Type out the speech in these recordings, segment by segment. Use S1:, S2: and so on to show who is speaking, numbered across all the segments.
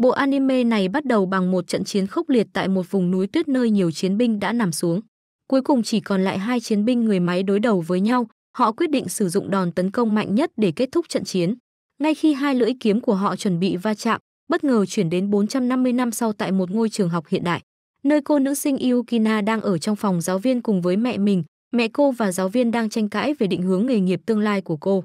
S1: Bộ anime này bắt đầu bằng một trận chiến khốc liệt tại một vùng núi tuyết nơi nhiều chiến binh đã nằm xuống. Cuối cùng chỉ còn lại hai chiến binh người máy đối đầu với nhau, họ quyết định sử dụng đòn tấn công mạnh nhất để kết thúc trận chiến. Ngay khi hai lưỡi kiếm của họ chuẩn bị va chạm, bất ngờ chuyển đến 450 năm sau tại một ngôi trường học hiện đại, nơi cô nữ sinh Yukina đang ở trong phòng giáo viên cùng với mẹ mình, mẹ cô và giáo viên đang tranh cãi về định hướng nghề nghiệp tương lai của cô.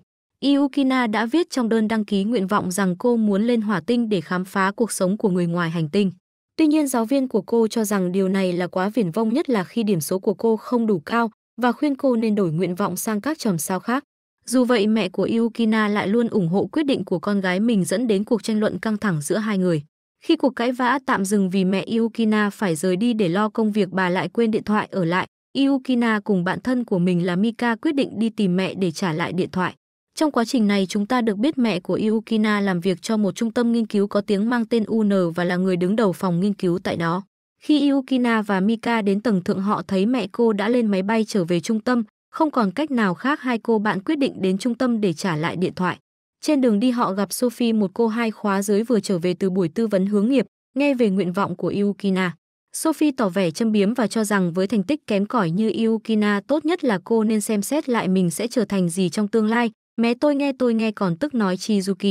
S1: Yukina đã viết trong đơn đăng ký nguyện vọng rằng cô muốn lên hỏa tinh để khám phá cuộc sống của người ngoài hành tinh. Tuy nhiên giáo viên của cô cho rằng điều này là quá viển vông nhất là khi điểm số của cô không đủ cao và khuyên cô nên đổi nguyện vọng sang các chòm sao khác. Dù vậy mẹ của Yukina lại luôn ủng hộ quyết định của con gái mình dẫn đến cuộc tranh luận căng thẳng giữa hai người. Khi cuộc cãi vã tạm dừng vì mẹ Yukina phải rời đi để lo công việc bà lại quên điện thoại ở lại, Yukina cùng bạn thân của mình là Mika quyết định đi tìm mẹ để trả lại điện thoại. Trong quá trình này chúng ta được biết mẹ của Yukina làm việc cho một trung tâm nghiên cứu có tiếng mang tên UN và là người đứng đầu phòng nghiên cứu tại đó. Khi Yukina và Mika đến tầng thượng họ thấy mẹ cô đã lên máy bay trở về trung tâm, không còn cách nào khác hai cô bạn quyết định đến trung tâm để trả lại điện thoại. Trên đường đi họ gặp Sophie một cô hai khóa dưới vừa trở về từ buổi tư vấn hướng nghiệp, nghe về nguyện vọng của Yukina. Sophie tỏ vẻ châm biếm và cho rằng với thành tích kém cỏi như Yukina tốt nhất là cô nên xem xét lại mình sẽ trở thành gì trong tương lai, Mẹ tôi nghe tôi nghe còn tức nói chi Yuki.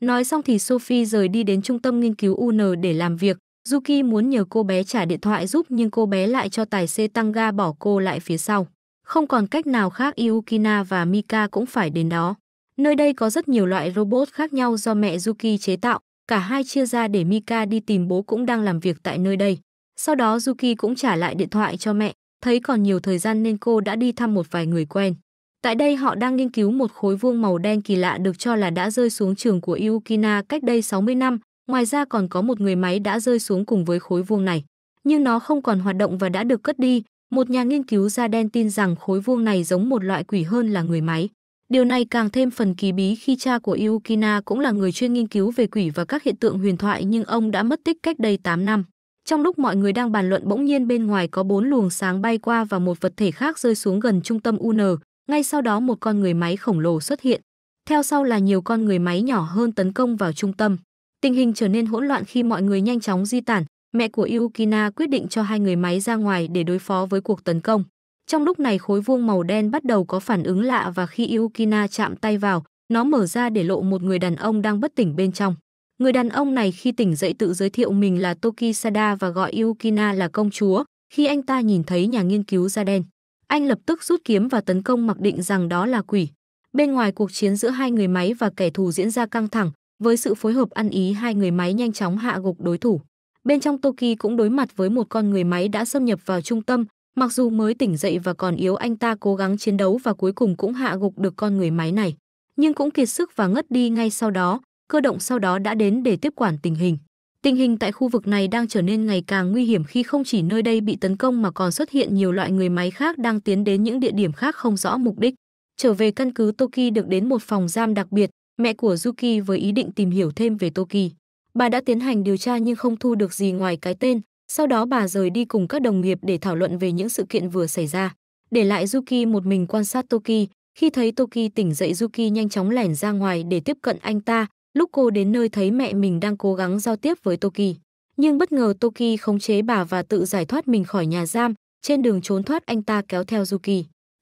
S1: Nói xong thì Sophie rời đi đến trung tâm nghiên cứu UN để làm việc. Yuki muốn nhờ cô bé trả điện thoại giúp nhưng cô bé lại cho tài xế tăng ga bỏ cô lại phía sau. Không còn cách nào khác Yukina và Mika cũng phải đến đó. Nơi đây có rất nhiều loại robot khác nhau do mẹ Yuki chế tạo. Cả hai chia ra để Mika đi tìm bố cũng đang làm việc tại nơi đây. Sau đó Yuki cũng trả lại điện thoại cho mẹ, thấy còn nhiều thời gian nên cô đã đi thăm một vài người quen. Tại đây họ đang nghiên cứu một khối vuông màu đen kỳ lạ được cho là đã rơi xuống trường của Yukina cách đây 60 năm, ngoài ra còn có một người máy đã rơi xuống cùng với khối vuông này. Nhưng nó không còn hoạt động và đã được cất đi, một nhà nghiên cứu da đen tin rằng khối vuông này giống một loại quỷ hơn là người máy. Điều này càng thêm phần kỳ bí khi cha của Yukina cũng là người chuyên nghiên cứu về quỷ và các hiện tượng huyền thoại nhưng ông đã mất tích cách đây 8 năm. Trong lúc mọi người đang bàn luận bỗng nhiên bên ngoài có bốn luồng sáng bay qua và một vật thể khác rơi xuống gần trung tâm UN, ngay sau đó một con người máy khổng lồ xuất hiện. Theo sau là nhiều con người máy nhỏ hơn tấn công vào trung tâm. Tình hình trở nên hỗn loạn khi mọi người nhanh chóng di tản, mẹ của Yukina quyết định cho hai người máy ra ngoài để đối phó với cuộc tấn công. Trong lúc này khối vuông màu đen bắt đầu có phản ứng lạ và khi Yukina chạm tay vào, nó mở ra để lộ một người đàn ông đang bất tỉnh bên trong. Người đàn ông này khi tỉnh dậy tự giới thiệu mình là Tokisada và gọi Yukina là công chúa, khi anh ta nhìn thấy nhà nghiên cứu da đen. Anh lập tức rút kiếm và tấn công mặc định rằng đó là quỷ. Bên ngoài cuộc chiến giữa hai người máy và kẻ thù diễn ra căng thẳng, với sự phối hợp ăn ý hai người máy nhanh chóng hạ gục đối thủ. Bên trong Toki cũng đối mặt với một con người máy đã xâm nhập vào trung tâm, mặc dù mới tỉnh dậy và còn yếu anh ta cố gắng chiến đấu và cuối cùng cũng hạ gục được con người máy này. Nhưng cũng kiệt sức và ngất đi ngay sau đó, cơ động sau đó đã đến để tiếp quản tình hình. Tình hình tại khu vực này đang trở nên ngày càng nguy hiểm khi không chỉ nơi đây bị tấn công mà còn xuất hiện nhiều loại người máy khác đang tiến đến những địa điểm khác không rõ mục đích. Trở về căn cứ Toki được đến một phòng giam đặc biệt, mẹ của Yuki với ý định tìm hiểu thêm về Toki. Bà đã tiến hành điều tra nhưng không thu được gì ngoài cái tên, sau đó bà rời đi cùng các đồng nghiệp để thảo luận về những sự kiện vừa xảy ra. Để lại Yuki một mình quan sát Toki, khi thấy Toki tỉnh dậy Yuki nhanh chóng lẻn ra ngoài để tiếp cận anh ta, Lúc cô đến nơi thấy mẹ mình đang cố gắng giao tiếp với Toki. Nhưng bất ngờ Toki khống chế bà và tự giải thoát mình khỏi nhà giam, trên đường trốn thoát anh ta kéo theo Yuki.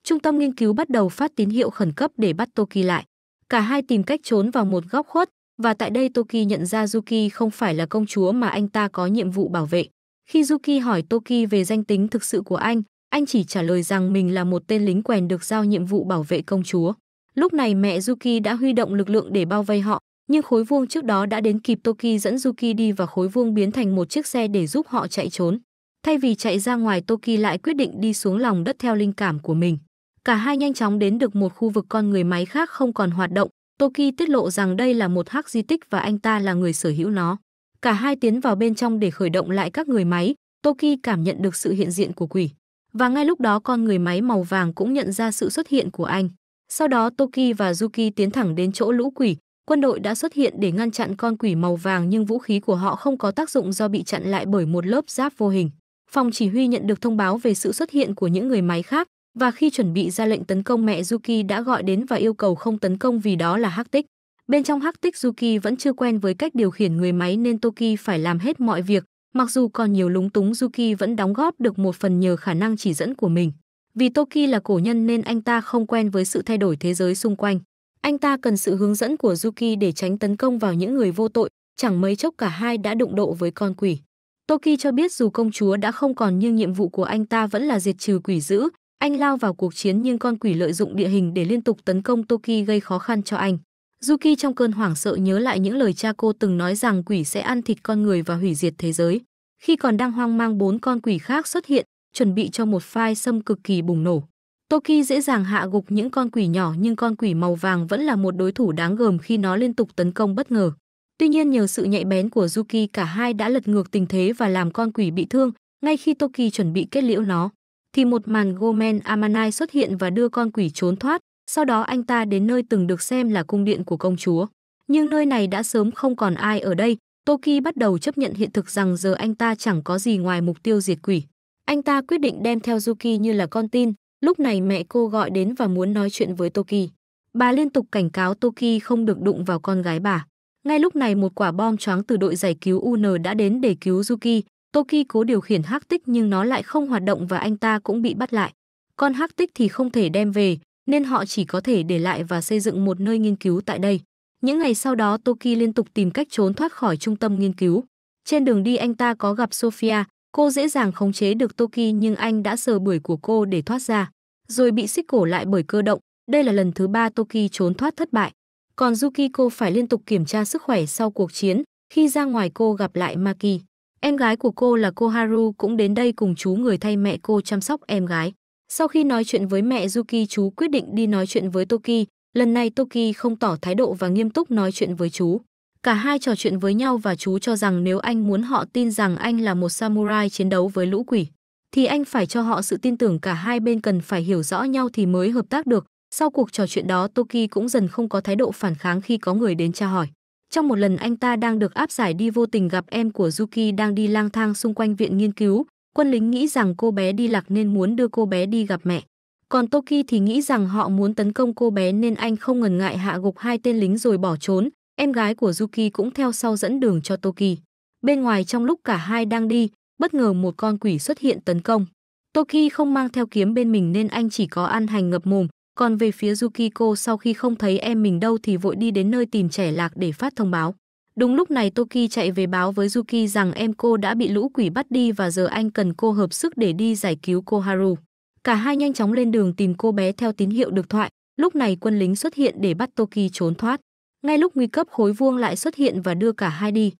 S1: Trung tâm nghiên cứu bắt đầu phát tín hiệu khẩn cấp để bắt Toki lại. Cả hai tìm cách trốn vào một góc khuất, và tại đây Toki nhận ra Yuki không phải là công chúa mà anh ta có nhiệm vụ bảo vệ. Khi Yuki hỏi Toki về danh tính thực sự của anh, anh chỉ trả lời rằng mình là một tên lính quèn được giao nhiệm vụ bảo vệ công chúa. Lúc này mẹ Yuki đã huy động lực lượng để bao vây họ, nhưng khối vuông trước đó đã đến kịp Toki dẫn Yuki đi và khối vuông biến thành một chiếc xe để giúp họ chạy trốn. Thay vì chạy ra ngoài Toki lại quyết định đi xuống lòng đất theo linh cảm của mình. Cả hai nhanh chóng đến được một khu vực con người máy khác không còn hoạt động. Toki tiết lộ rằng đây là một hắc di tích và anh ta là người sở hữu nó. Cả hai tiến vào bên trong để khởi động lại các người máy. Toki cảm nhận được sự hiện diện của quỷ. Và ngay lúc đó con người máy màu vàng cũng nhận ra sự xuất hiện của anh. Sau đó Toki và Yuki tiến thẳng đến chỗ lũ quỷ, quân đội đã xuất hiện để ngăn chặn con quỷ màu vàng nhưng vũ khí của họ không có tác dụng do bị chặn lại bởi một lớp giáp vô hình. Phòng chỉ huy nhận được thông báo về sự xuất hiện của những người máy khác và khi chuẩn bị ra lệnh tấn công mẹ Yuki đã gọi đến và yêu cầu không tấn công vì đó là hắc tích. Bên trong hắc tích Yuki vẫn chưa quen với cách điều khiển người máy nên Toki phải làm hết mọi việc. Mặc dù còn nhiều lúng túng Yuki vẫn đóng góp được một phần nhờ khả năng chỉ dẫn của mình. Vì Toki là cổ nhân nên anh ta không quen với sự thay đổi thế giới xung quanh. Anh ta cần sự hướng dẫn của Yuki để tránh tấn công vào những người vô tội, chẳng mấy chốc cả hai đã đụng độ với con quỷ. Toki cho biết dù công chúa đã không còn nhưng nhiệm vụ của anh ta vẫn là diệt trừ quỷ dữ. Anh lao vào cuộc chiến nhưng con quỷ lợi dụng địa hình để liên tục tấn công Toki gây khó khăn cho anh. Yuki trong cơn hoảng sợ nhớ lại những lời cha cô từng nói rằng quỷ sẽ ăn thịt con người và hủy diệt thế giới. Khi còn đang hoang mang bốn con quỷ khác xuất hiện, chuẩn bị cho một phai xâm cực kỳ bùng nổ. Toki dễ dàng hạ gục những con quỷ nhỏ nhưng con quỷ màu vàng vẫn là một đối thủ đáng gờm khi nó liên tục tấn công bất ngờ. Tuy nhiên nhờ sự nhạy bén của Yuki cả hai đã lật ngược tình thế và làm con quỷ bị thương, ngay khi Toki chuẩn bị kết liễu nó. Thì một màn Gomen Amanai xuất hiện và đưa con quỷ trốn thoát, sau đó anh ta đến nơi từng được xem là cung điện của công chúa. Nhưng nơi này đã sớm không còn ai ở đây, Toki bắt đầu chấp nhận hiện thực rằng giờ anh ta chẳng có gì ngoài mục tiêu diệt quỷ. Anh ta quyết định đem theo Yuki như là con tin, Lúc này mẹ cô gọi đến và muốn nói chuyện với Toki. Bà liên tục cảnh cáo Toki không được đụng vào con gái bà. Ngay lúc này một quả bom choáng từ đội giải cứu UN đã đến để cứu Yuki. Toki cố điều khiển hắc tích nhưng nó lại không hoạt động và anh ta cũng bị bắt lại. Con hắc tích thì không thể đem về, nên họ chỉ có thể để lại và xây dựng một nơi nghiên cứu tại đây. Những ngày sau đó Toki liên tục tìm cách trốn thoát khỏi trung tâm nghiên cứu. Trên đường đi anh ta có gặp Sophia, Cô dễ dàng khống chế được Toki nhưng anh đã sờ bưởi của cô để thoát ra, rồi bị xích cổ lại bởi cơ động. Đây là lần thứ ba Toki trốn thoát thất bại. Còn Yuki cô phải liên tục kiểm tra sức khỏe sau cuộc chiến, khi ra ngoài cô gặp lại Maki. Em gái của cô là cô Haru cũng đến đây cùng chú người thay mẹ cô chăm sóc em gái. Sau khi nói chuyện với mẹ Yuki chú quyết định đi nói chuyện với Toki, lần này Toki không tỏ thái độ và nghiêm túc nói chuyện với chú. Cả hai trò chuyện với nhau và chú cho rằng nếu anh muốn họ tin rằng anh là một samurai chiến đấu với lũ quỷ, thì anh phải cho họ sự tin tưởng cả hai bên cần phải hiểu rõ nhau thì mới hợp tác được. Sau cuộc trò chuyện đó Toki cũng dần không có thái độ phản kháng khi có người đến tra hỏi. Trong một lần anh ta đang được áp giải đi vô tình gặp em của Yuki đang đi lang thang xung quanh viện nghiên cứu, quân lính nghĩ rằng cô bé đi lạc nên muốn đưa cô bé đi gặp mẹ. Còn Toki thì nghĩ rằng họ muốn tấn công cô bé nên anh không ngần ngại hạ gục hai tên lính rồi bỏ trốn, Em gái của Yuki cũng theo sau dẫn đường cho Toki. Bên ngoài trong lúc cả hai đang đi, bất ngờ một con quỷ xuất hiện tấn công. Toki không mang theo kiếm bên mình nên anh chỉ có ăn hành ngập mồm, còn về phía Yukiko sau khi không thấy em mình đâu thì vội đi đến nơi tìm trẻ lạc để phát thông báo. Đúng lúc này Toki chạy về báo với Yuki rằng em cô đã bị lũ quỷ bắt đi và giờ anh cần cô hợp sức để đi giải cứu cô Haru. Cả hai nhanh chóng lên đường tìm cô bé theo tín hiệu được thoại, lúc này quân lính xuất hiện để bắt Toki trốn thoát. Ngay lúc nguy cấp khối vuông lại xuất hiện và đưa cả hai đi.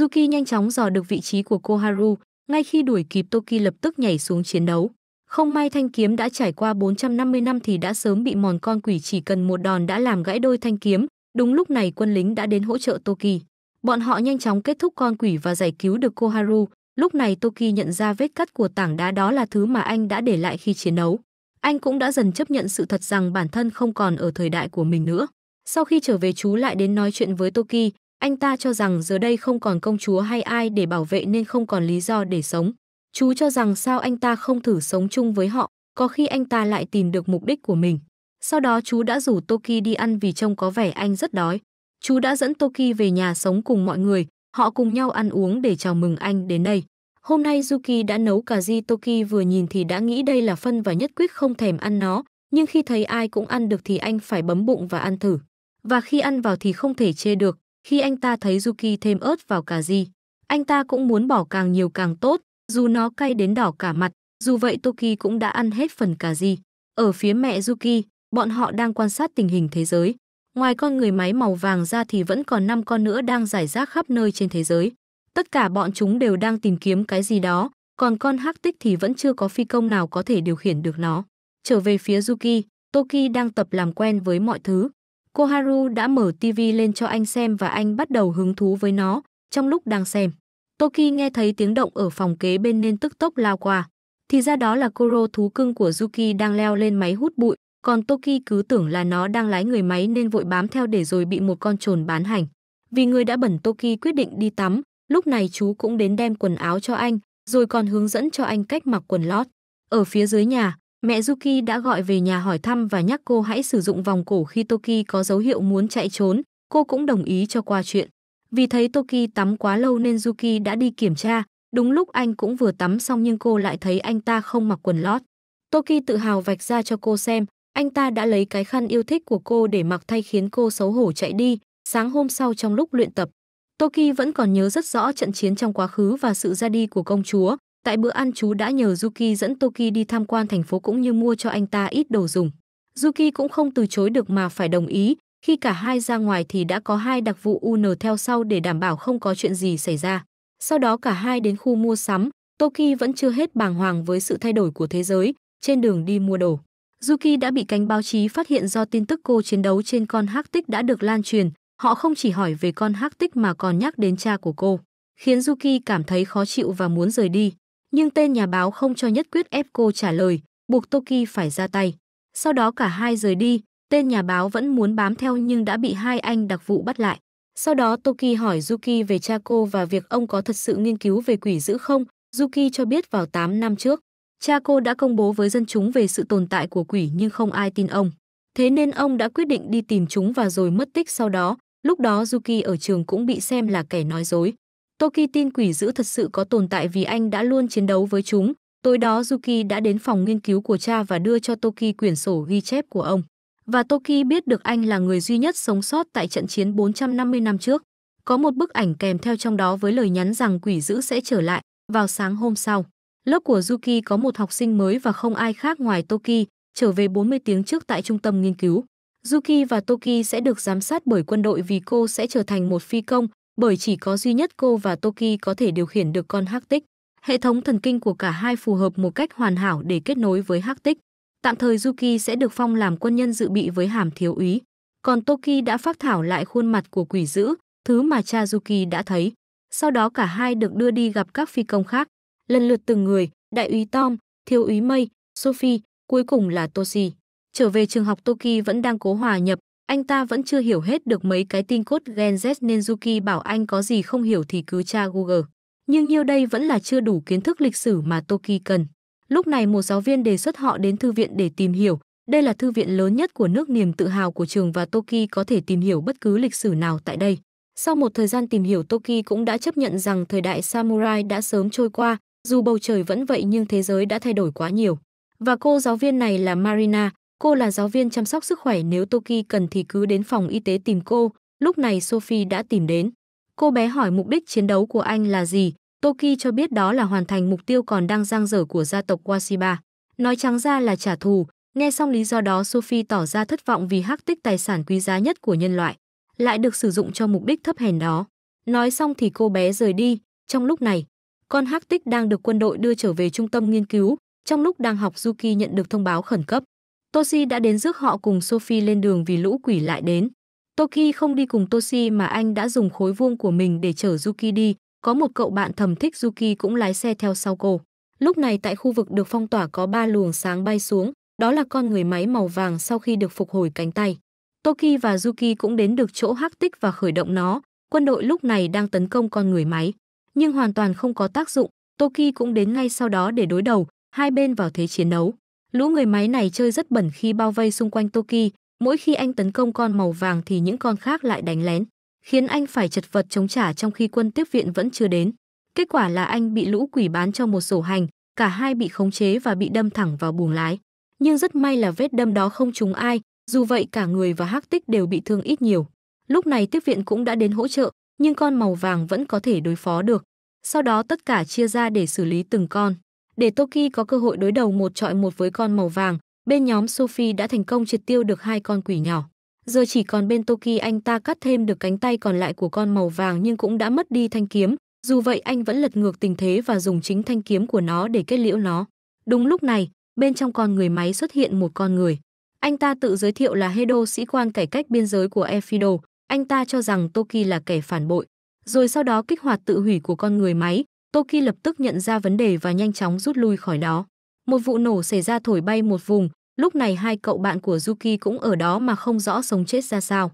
S1: Yuki nhanh chóng dò được vị trí của Koharu, ngay khi đuổi kịp Toki lập tức nhảy xuống chiến đấu. Không may thanh kiếm đã trải qua 450 năm thì đã sớm bị mòn con quỷ chỉ cần một đòn đã làm gãy đôi thanh kiếm. Đúng lúc này quân lính đã đến hỗ trợ Toki. Bọn họ nhanh chóng kết thúc con quỷ và giải cứu được Koharu. Lúc này Toki nhận ra vết cắt của tảng đá đó là thứ mà anh đã để lại khi chiến đấu. Anh cũng đã dần chấp nhận sự thật rằng bản thân không còn ở thời đại của mình nữa. Sau khi trở về chú lại đến nói chuyện với Toki, anh ta cho rằng giờ đây không còn công chúa hay ai để bảo vệ nên không còn lý do để sống. Chú cho rằng sao anh ta không thử sống chung với họ, có khi anh ta lại tìm được mục đích của mình. Sau đó chú đã rủ Toki đi ăn vì trông có vẻ anh rất đói. Chú đã dẫn Toki về nhà sống cùng mọi người, họ cùng nhau ăn uống để chào mừng anh đến đây. Hôm nay Yuki đã nấu cà ri Toki vừa nhìn thì đã nghĩ đây là phân và nhất quyết không thèm ăn nó, nhưng khi thấy ai cũng ăn được thì anh phải bấm bụng và ăn thử và khi ăn vào thì không thể chê được. Khi anh ta thấy Yuki thêm ớt vào cà ri, anh ta cũng muốn bỏ càng nhiều càng tốt, dù nó cay đến đỏ cả mặt. Dù vậy Toki cũng đã ăn hết phần cà ri. Ở phía mẹ Yuki, bọn họ đang quan sát tình hình thế giới. Ngoài con người máy màu vàng ra thì vẫn còn 5 con nữa đang giải rác khắp nơi trên thế giới. Tất cả bọn chúng đều đang tìm kiếm cái gì đó, còn con hắc tích thì vẫn chưa có phi công nào có thể điều khiển được nó. Trở về phía Yuki, Toki đang tập làm quen với mọi thứ. Cô Haru đã mở TV lên cho anh xem và anh bắt đầu hứng thú với nó trong lúc đang xem. Toki nghe thấy tiếng động ở phòng kế bên nên tức tốc lao qua. Thì ra đó là Koro thú cưng của Yuki đang leo lên máy hút bụi, còn Toki cứ tưởng là nó đang lái người máy nên vội bám theo để rồi bị một con trồn bán hành. Vì người đã bẩn Toki quyết định đi tắm, lúc này chú cũng đến đem quần áo cho anh, rồi còn hướng dẫn cho anh cách mặc quần lót. Ở phía dưới nhà, Mẹ Yuki đã gọi về nhà hỏi thăm và nhắc cô hãy sử dụng vòng cổ khi Toki có dấu hiệu muốn chạy trốn, cô cũng đồng ý cho qua chuyện. Vì thấy Toki tắm quá lâu nên Yuki đã đi kiểm tra, đúng lúc anh cũng vừa tắm xong nhưng cô lại thấy anh ta không mặc quần lót. Toki tự hào vạch ra cho cô xem, anh ta đã lấy cái khăn yêu thích của cô để mặc thay khiến cô xấu hổ chạy đi, sáng hôm sau trong lúc luyện tập. Toki vẫn còn nhớ rất rõ trận chiến trong quá khứ và sự ra đi của công chúa, Tại bữa ăn chú đã nhờ Yuki dẫn Toki đi tham quan thành phố cũng như mua cho anh ta ít đồ dùng. Yuki cũng không từ chối được mà phải đồng ý, khi cả hai ra ngoài thì đã có hai đặc vụ UN theo sau để đảm bảo không có chuyện gì xảy ra. Sau đó cả hai đến khu mua sắm, Toki vẫn chưa hết bàng hoàng với sự thay đổi của thế giới, trên đường đi mua đồ. Yuki đã bị cánh báo chí phát hiện do tin tức cô chiến đấu trên con hắc tích đã được lan truyền, họ không chỉ hỏi về con hắc tích mà còn nhắc đến cha của cô, khiến Yuki cảm thấy khó chịu và muốn rời đi nhưng tên nhà báo không cho nhất quyết ép cô trả lời, buộc Toki phải ra tay. Sau đó cả hai rời đi, tên nhà báo vẫn muốn bám theo nhưng đã bị hai anh đặc vụ bắt lại. Sau đó Toki hỏi Yuki về cha cô và việc ông có thật sự nghiên cứu về quỷ dữ không. Yuki cho biết vào 8 năm trước, cha cô đã công bố với dân chúng về sự tồn tại của quỷ nhưng không ai tin ông. Thế nên ông đã quyết định đi tìm chúng và rồi mất tích sau đó. Lúc đó Yuki ở trường cũng bị xem là kẻ nói dối. Toki tin quỷ dữ thật sự có tồn tại vì anh đã luôn chiến đấu với chúng. Tối đó Yuki đã đến phòng nghiên cứu của cha và đưa cho Toki quyển sổ ghi chép của ông. Và Toki biết được anh là người duy nhất sống sót tại trận chiến 450 năm trước. Có một bức ảnh kèm theo trong đó với lời nhắn rằng quỷ dữ sẽ trở lại vào sáng hôm sau. Lớp của Yuki có một học sinh mới và không ai khác ngoài Toki, trở về 40 tiếng trước tại trung tâm nghiên cứu. Yuki và Toki sẽ được giám sát bởi quân đội vì cô sẽ trở thành một phi công, bởi chỉ có duy nhất cô và Toki có thể điều khiển được con hắc tích. Hệ thống thần kinh của cả hai phù hợp một cách hoàn hảo để kết nối với hắc tích. Tạm thời Yuki sẽ được phong làm quân nhân dự bị với hàm thiếu úy, còn Toki đã phát thảo lại khuôn mặt của quỷ dữ, thứ mà cha Yuki đã thấy. Sau đó cả hai được đưa đi gặp các phi công khác, lần lượt từng người, đại úy Tom, thiếu úy Mây, Sophie, cuối cùng là Toshi. Trở về trường học Toki vẫn đang cố hòa nhập anh ta vẫn chưa hiểu hết được mấy cái tin cốt Gen Z nên Yuki bảo anh có gì không hiểu thì cứ tra Google. Nhưng nhiêu đây vẫn là chưa đủ kiến thức lịch sử mà Toki cần. Lúc này một giáo viên đề xuất họ đến thư viện để tìm hiểu. Đây là thư viện lớn nhất của nước niềm tự hào của trường và Toki có thể tìm hiểu bất cứ lịch sử nào tại đây. Sau một thời gian tìm hiểu Toki cũng đã chấp nhận rằng thời đại samurai đã sớm trôi qua, dù bầu trời vẫn vậy nhưng thế giới đã thay đổi quá nhiều. Và cô giáo viên này là Marina, Cô là giáo viên chăm sóc sức khỏe nếu Toki cần thì cứ đến phòng y tế tìm cô. Lúc này Sophie đã tìm đến. Cô bé hỏi mục đích chiến đấu của anh là gì. Toki cho biết đó là hoàn thành mục tiêu còn đang giang dở của gia tộc Washiba. Nói trắng ra là trả thù. Nghe xong lý do đó Sophie tỏ ra thất vọng vì hắc tích tài sản quý giá nhất của nhân loại. Lại được sử dụng cho mục đích thấp hèn đó. Nói xong thì cô bé rời đi. Trong lúc này, con hắc tích đang được quân đội đưa trở về trung tâm nghiên cứu. Trong lúc đang học Yuki nhận được thông báo khẩn cấp. Toshi đã đến rước họ cùng Sophie lên đường vì lũ quỷ lại đến. Toki không đi cùng Toshi mà anh đã dùng khối vuông của mình để chở Yuki đi. Có một cậu bạn thầm thích Yuki cũng lái xe theo sau cô. Lúc này tại khu vực được phong tỏa có ba luồng sáng bay xuống, đó là con người máy màu vàng sau khi được phục hồi cánh tay. Toki và Yuki cũng đến được chỗ hắc tích và khởi động nó. Quân đội lúc này đang tấn công con người máy, nhưng hoàn toàn không có tác dụng. Toki cũng đến ngay sau đó để đối đầu, hai bên vào thế chiến đấu. Lũ người máy này chơi rất bẩn khi bao vây xung quanh Toki, mỗi khi anh tấn công con màu vàng thì những con khác lại đánh lén, khiến anh phải chật vật chống trả trong khi quân tiếp viện vẫn chưa đến. Kết quả là anh bị lũ quỷ bán cho một sổ hành, cả hai bị khống chế và bị đâm thẳng vào buồng lái. Nhưng rất may là vết đâm đó không trúng ai, dù vậy cả người và hắc tích đều bị thương ít nhiều. Lúc này tiếp viện cũng đã đến hỗ trợ, nhưng con màu vàng vẫn có thể đối phó được. Sau đó tất cả chia ra để xử lý từng con để Toki có cơ hội đối đầu một trọi một với con màu vàng, bên nhóm Sophie đã thành công triệt tiêu được hai con quỷ nhỏ. Giờ chỉ còn bên Toki anh ta cắt thêm được cánh tay còn lại của con màu vàng nhưng cũng đã mất đi thanh kiếm, dù vậy anh vẫn lật ngược tình thế và dùng chính thanh kiếm của nó để kết liễu nó. Đúng lúc này, bên trong con người máy xuất hiện một con người. Anh ta tự giới thiệu là Hedo sĩ quan cải cách biên giới của Efido, anh ta cho rằng Toki là kẻ phản bội. Rồi sau đó kích hoạt tự hủy của con người máy, Toki lập tức nhận ra vấn đề và nhanh chóng rút lui khỏi đó. Một vụ nổ xảy ra thổi bay một vùng, lúc này hai cậu bạn của Yuki cũng ở đó mà không rõ sống chết ra sao.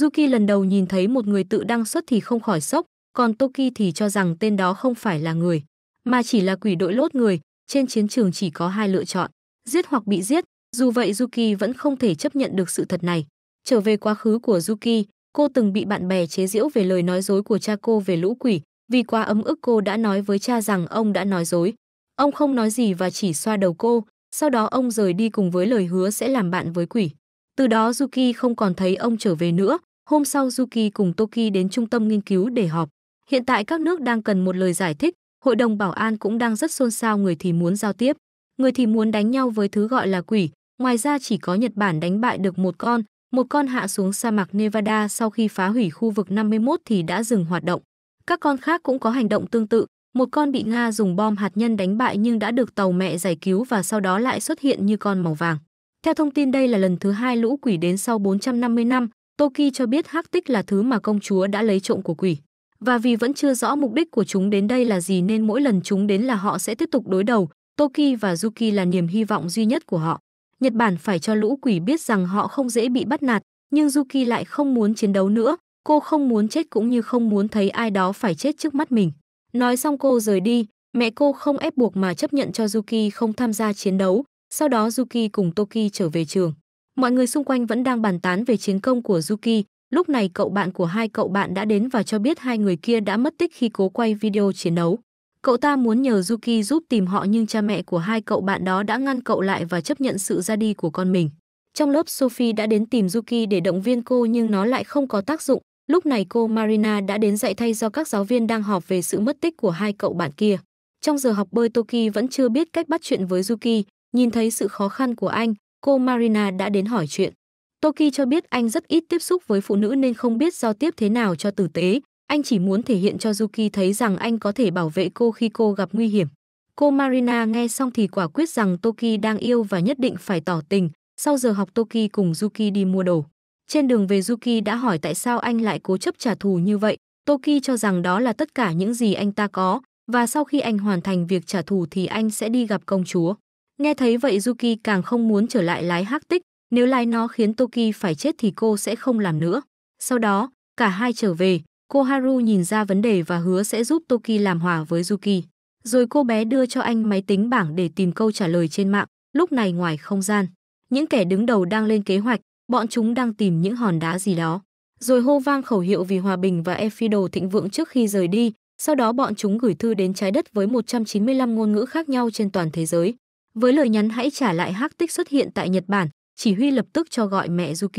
S1: Yuki lần đầu nhìn thấy một người tự đăng xuất thì không khỏi sốc, còn Toki thì cho rằng tên đó không phải là người, mà chỉ là quỷ đội lốt người, trên chiến trường chỉ có hai lựa chọn, giết hoặc bị giết, dù vậy Yuki vẫn không thể chấp nhận được sự thật này. Trở về quá khứ của Yuki, cô từng bị bạn bè chế giễu về lời nói dối của cha cô về lũ quỷ, vì quá ấm ức cô đã nói với cha rằng ông đã nói dối. Ông không nói gì và chỉ xoa đầu cô, sau đó ông rời đi cùng với lời hứa sẽ làm bạn với quỷ. Từ đó Yuki không còn thấy ông trở về nữa. Hôm sau Yuki cùng Toki đến trung tâm nghiên cứu để họp. Hiện tại các nước đang cần một lời giải thích, Hội đồng Bảo an cũng đang rất xôn xao người thì muốn giao tiếp, người thì muốn đánh nhau với thứ gọi là quỷ. Ngoài ra chỉ có Nhật Bản đánh bại được một con, một con hạ xuống sa mạc Nevada sau khi phá hủy khu vực 51 thì đã dừng hoạt động. Các con khác cũng có hành động tương tự, một con bị Nga dùng bom hạt nhân đánh bại nhưng đã được tàu mẹ giải cứu và sau đó lại xuất hiện như con màu vàng. Theo thông tin đây là lần thứ hai lũ quỷ đến sau 450 năm, Toki cho biết hắc tích là thứ mà công chúa đã lấy trộm của quỷ. Và vì vẫn chưa rõ mục đích của chúng đến đây là gì nên mỗi lần chúng đến là họ sẽ tiếp tục đối đầu, Toki và Yuki là niềm hy vọng duy nhất của họ. Nhật Bản phải cho lũ quỷ biết rằng họ không dễ bị bắt nạt, nhưng Yuki lại không muốn chiến đấu nữa, Cô không muốn chết cũng như không muốn thấy ai đó phải chết trước mắt mình. Nói xong cô rời đi, mẹ cô không ép buộc mà chấp nhận cho Yuki không tham gia chiến đấu, sau đó Yuki cùng Toki trở về trường. Mọi người xung quanh vẫn đang bàn tán về chiến công của Yuki, lúc này cậu bạn của hai cậu bạn đã đến và cho biết hai người kia đã mất tích khi cố quay video chiến đấu. Cậu ta muốn nhờ Yuki giúp tìm họ nhưng cha mẹ của hai cậu bạn đó đã ngăn cậu lại và chấp nhận sự ra đi của con mình. Trong lớp Sophie đã đến tìm Yuki để động viên cô nhưng nó lại không có tác dụng, Lúc này cô Marina đã đến dạy thay do các giáo viên đang họp về sự mất tích của hai cậu bạn kia. Trong giờ học bơi Toki vẫn chưa biết cách bắt chuyện với Yuki, nhìn thấy sự khó khăn của anh, cô Marina đã đến hỏi chuyện. Toki cho biết anh rất ít tiếp xúc với phụ nữ nên không biết giao tiếp thế nào cho tử tế, anh chỉ muốn thể hiện cho Yuki thấy rằng anh có thể bảo vệ cô khi cô gặp nguy hiểm. Cô Marina nghe xong thì quả quyết rằng Toki đang yêu và nhất định phải tỏ tình, sau giờ học Toki cùng Yuki đi mua đồ. Trên đường về Yuki đã hỏi tại sao anh lại cố chấp trả thù như vậy. Toki cho rằng đó là tất cả những gì anh ta có, và sau khi anh hoàn thành việc trả thù thì anh sẽ đi gặp công chúa. Nghe thấy vậy Yuki càng không muốn trở lại lái hắc tích, nếu lái nó khiến Toki phải chết thì cô sẽ không làm nữa. Sau đó, cả hai trở về, cô Haru nhìn ra vấn đề và hứa sẽ giúp Toki làm hòa với Yuki. Rồi cô bé đưa cho anh máy tính bảng để tìm câu trả lời trên mạng, lúc này ngoài không gian. Những kẻ đứng đầu đang lên kế hoạch, Bọn chúng đang tìm những hòn đá gì đó. Rồi hô vang khẩu hiệu vì hòa bình và Efido thịnh vượng trước khi rời đi. Sau đó bọn chúng gửi thư đến trái đất với 195 ngôn ngữ khác nhau trên toàn thế giới. Với lời nhắn hãy trả lại hắc tích xuất hiện tại Nhật Bản, chỉ huy lập tức cho gọi mẹ Yuki.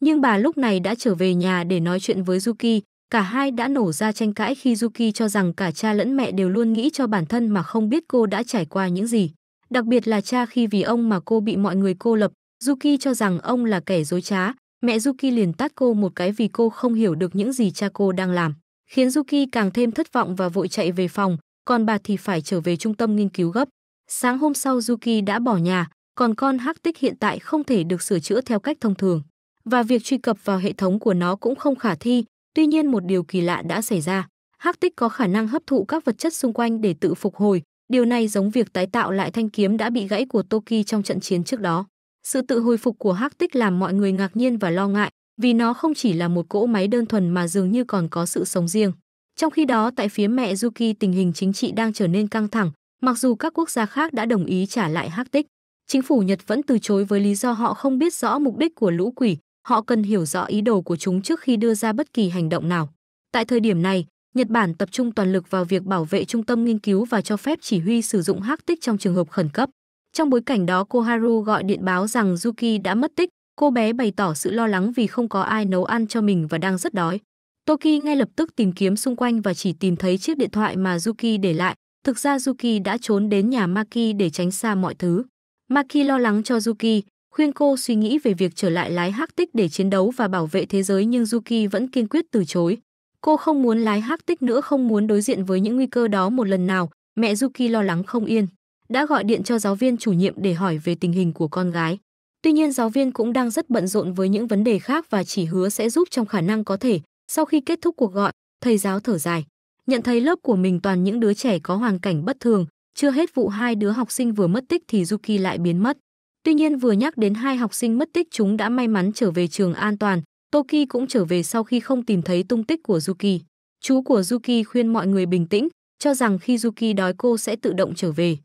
S1: Nhưng bà lúc này đã trở về nhà để nói chuyện với Yuki, cả hai đã nổ ra tranh cãi khi Yuki cho rằng cả cha lẫn mẹ đều luôn nghĩ cho bản thân mà không biết cô đã trải qua những gì. Đặc biệt là cha khi vì ông mà cô bị mọi người cô lập, Yuki cho rằng ông là kẻ dối trá, mẹ Yuki liền tát cô một cái vì cô không hiểu được những gì cha cô đang làm, khiến Yuki càng thêm thất vọng và vội chạy về phòng, còn bà thì phải trở về trung tâm nghiên cứu gấp. Sáng hôm sau Yuki đã bỏ nhà, còn con hắc tích hiện tại không thể được sửa chữa theo cách thông thường, và việc truy cập vào hệ thống của nó cũng không khả thi, tuy nhiên một điều kỳ lạ đã xảy ra. Hắc tích có khả năng hấp thụ các vật chất xung quanh để tự phục hồi, điều này giống việc tái tạo lại thanh kiếm đã bị gãy của Toki trong trận chiến trước đó. Sự tự hồi phục của Hắc Tích làm mọi người ngạc nhiên và lo ngại, vì nó không chỉ là một cỗ máy đơn thuần mà dường như còn có sự sống riêng. Trong khi đó tại phía mẹ Yuki tình hình chính trị đang trở nên căng thẳng, mặc dù các quốc gia khác đã đồng ý trả lại Hắc Tích. Chính phủ Nhật vẫn từ chối với lý do họ không biết rõ mục đích của lũ quỷ, họ cần hiểu rõ ý đồ của chúng trước khi đưa ra bất kỳ hành động nào. Tại thời điểm này, Nhật Bản tập trung toàn lực vào việc bảo vệ trung tâm nghiên cứu và cho phép chỉ huy sử dụng hắc tích trong trường hợp khẩn cấp. Trong bối cảnh đó cô Haru gọi điện báo rằng Yuki đã mất tích, cô bé bày tỏ sự lo lắng vì không có ai nấu ăn cho mình và đang rất đói. Toki ngay lập tức tìm kiếm xung quanh và chỉ tìm thấy chiếc điện thoại mà Yuki để lại. Thực ra Yuki đã trốn đến nhà Maki để tránh xa mọi thứ. Maki lo lắng cho Yuki, khuyên cô suy nghĩ về việc trở lại lái hắc tích để chiến đấu và bảo vệ thế giới nhưng Yuki vẫn kiên quyết từ chối. Cô không muốn lái hắc tích nữa không muốn đối diện với những nguy cơ đó một lần nào, mẹ Yuki lo lắng không yên đã gọi điện cho giáo viên chủ nhiệm để hỏi về tình hình của con gái. Tuy nhiên giáo viên cũng đang rất bận rộn với những vấn đề khác và chỉ hứa sẽ giúp trong khả năng có thể. Sau khi kết thúc cuộc gọi, thầy giáo thở dài, nhận thấy lớp của mình toàn những đứa trẻ có hoàn cảnh bất thường, chưa hết vụ hai đứa học sinh vừa mất tích thì Yuki lại biến mất. Tuy nhiên vừa nhắc đến hai học sinh mất tích chúng đã may mắn trở về trường an toàn, Toki cũng trở về sau khi không tìm thấy tung tích của Yuki. Chú của Yuki khuyên mọi người bình tĩnh, cho rằng khi Yuki đói cô sẽ tự động trở về.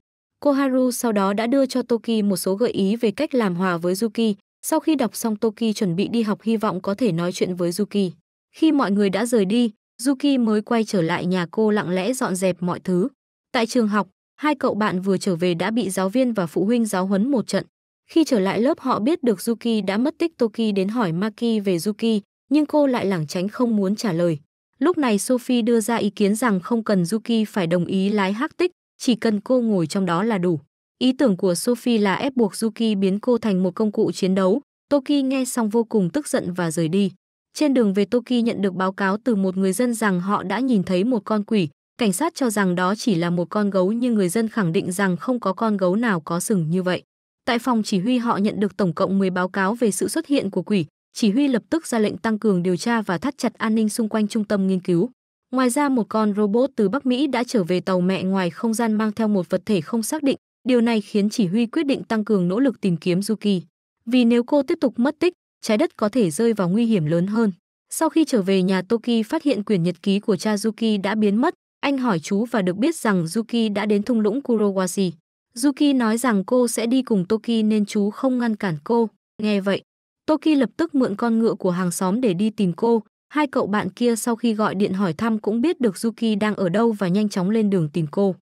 S1: Cô Haru sau đó đã đưa cho Toki một số gợi ý về cách làm hòa với Yuki. Sau khi đọc xong Toki chuẩn bị đi học hy vọng có thể nói chuyện với Yuki. Khi mọi người đã rời đi, Yuki mới quay trở lại nhà cô lặng lẽ dọn dẹp mọi thứ. Tại trường học, hai cậu bạn vừa trở về đã bị giáo viên và phụ huynh giáo huấn một trận. Khi trở lại lớp họ biết được Yuki đã mất tích Toki đến hỏi Maki về Yuki, nhưng cô lại lảng tránh không muốn trả lời. Lúc này Sophie đưa ra ý kiến rằng không cần Yuki phải đồng ý lái hắc tích, chỉ cần cô ngồi trong đó là đủ. Ý tưởng của Sophie là ép buộc Yuki biến cô thành một công cụ chiến đấu. Toki nghe xong vô cùng tức giận và rời đi. Trên đường về Toki nhận được báo cáo từ một người dân rằng họ đã nhìn thấy một con quỷ. Cảnh sát cho rằng đó chỉ là một con gấu nhưng người dân khẳng định rằng không có con gấu nào có sừng như vậy. Tại phòng chỉ huy họ nhận được tổng cộng 10 báo cáo về sự xuất hiện của quỷ. Chỉ huy lập tức ra lệnh tăng cường điều tra và thắt chặt an ninh xung quanh trung tâm nghiên cứu. Ngoài ra một con robot từ Bắc Mỹ đã trở về tàu mẹ ngoài không gian mang theo một vật thể không xác định, điều này khiến chỉ huy quyết định tăng cường nỗ lực tìm kiếm Yuki. Vì nếu cô tiếp tục mất tích, trái đất có thể rơi vào nguy hiểm lớn hơn. Sau khi trở về nhà Toki phát hiện quyển nhật ký của cha Yuki đã biến mất, anh hỏi chú và được biết rằng Yuki đã đến thung lũng Kurowashi. Yuki nói rằng cô sẽ đi cùng Toki nên chú không ngăn cản cô. Nghe vậy, Toki lập tức mượn con ngựa của hàng xóm để đi tìm cô, Hai cậu bạn kia sau khi gọi điện hỏi thăm cũng biết được Yuki đang ở đâu và nhanh chóng lên đường tìm cô.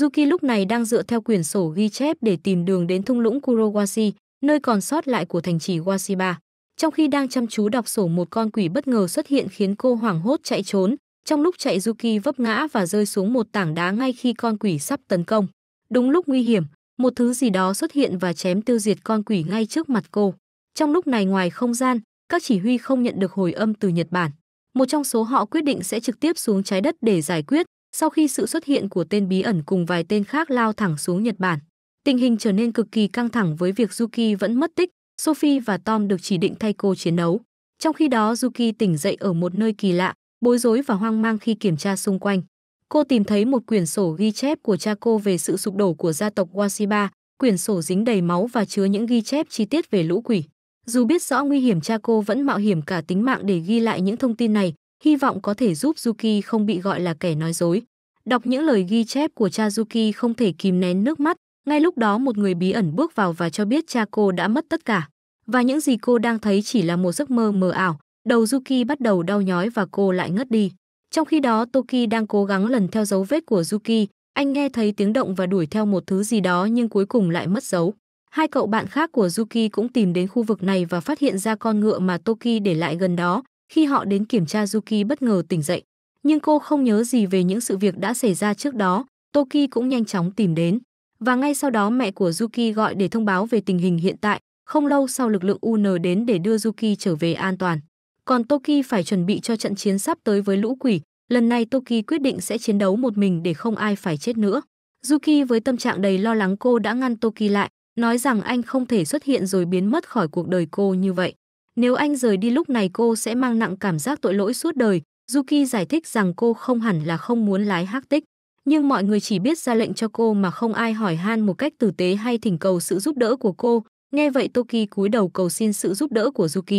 S1: Yuki lúc này đang dựa theo quyển sổ ghi chép để tìm đường đến thung lũng Kurowashi, nơi còn sót lại của thành trì Washiba. Trong khi đang chăm chú đọc sổ một con quỷ bất ngờ xuất hiện khiến cô hoảng hốt chạy trốn. Trong lúc chạy Yuki vấp ngã và rơi xuống một tảng đá ngay khi con quỷ sắp tấn công. Đúng lúc nguy hiểm, một thứ gì đó xuất hiện và chém tiêu diệt con quỷ ngay trước mặt cô. Trong lúc này ngoài không gian, các chỉ huy không nhận được hồi âm từ Nhật Bản. Một trong số họ quyết định sẽ trực tiếp xuống trái đất để giải quyết, sau khi sự xuất hiện của tên bí ẩn cùng vài tên khác lao thẳng xuống Nhật Bản. Tình hình trở nên cực kỳ căng thẳng với việc Yuki vẫn mất tích, Sophie và Tom được chỉ định thay cô chiến đấu. Trong khi đó Yuki tỉnh dậy ở một nơi kỳ lạ, bối rối và hoang mang khi kiểm tra xung quanh. Cô tìm thấy một quyển sổ ghi chép của cha cô về sự sụp đổ của gia tộc Washiba, quyển sổ dính đầy máu và chứa những ghi chép chi tiết về lũ quỷ. Dù biết rõ nguy hiểm cha cô vẫn mạo hiểm cả tính mạng để ghi lại những thông tin này, hy vọng có thể giúp Yuki không bị gọi là kẻ nói dối. Đọc những lời ghi chép của cha Yuki không thể kìm nén nước mắt, ngay lúc đó một người bí ẩn bước vào và cho biết cha cô đã mất tất cả. Và những gì cô đang thấy chỉ là một giấc mơ mờ ảo, đầu Yuki bắt đầu đau nhói và cô lại ngất đi. Trong khi đó Toki đang cố gắng lần theo dấu vết của Yuki, anh nghe thấy tiếng động và đuổi theo một thứ gì đó nhưng cuối cùng lại mất dấu. Hai cậu bạn khác của Yuki cũng tìm đến khu vực này và phát hiện ra con ngựa mà Toki để lại gần đó. Khi họ đến kiểm tra Yuki bất ngờ tỉnh dậy. Nhưng cô không nhớ gì về những sự việc đã xảy ra trước đó. Toki cũng nhanh chóng tìm đến. Và ngay sau đó mẹ của Yuki gọi để thông báo về tình hình hiện tại. Không lâu sau lực lượng UN đến để đưa Yuki trở về an toàn. Còn Toki phải chuẩn bị cho trận chiến sắp tới với lũ quỷ. Lần này Toki quyết định sẽ chiến đấu một mình để không ai phải chết nữa. Yuki với tâm trạng đầy lo lắng cô đã ngăn Toki lại, nói rằng anh không thể xuất hiện rồi biến mất khỏi cuộc đời cô như vậy. Nếu anh rời đi lúc này cô sẽ mang nặng cảm giác tội lỗi suốt đời. Yuki giải thích rằng cô không hẳn là không muốn lái hắc tích, nhưng mọi người chỉ biết ra lệnh cho cô mà không ai hỏi han một cách tử tế hay thỉnh cầu sự giúp đỡ của cô. Nghe vậy Toki cúi đầu cầu xin sự giúp đỡ của Yuki.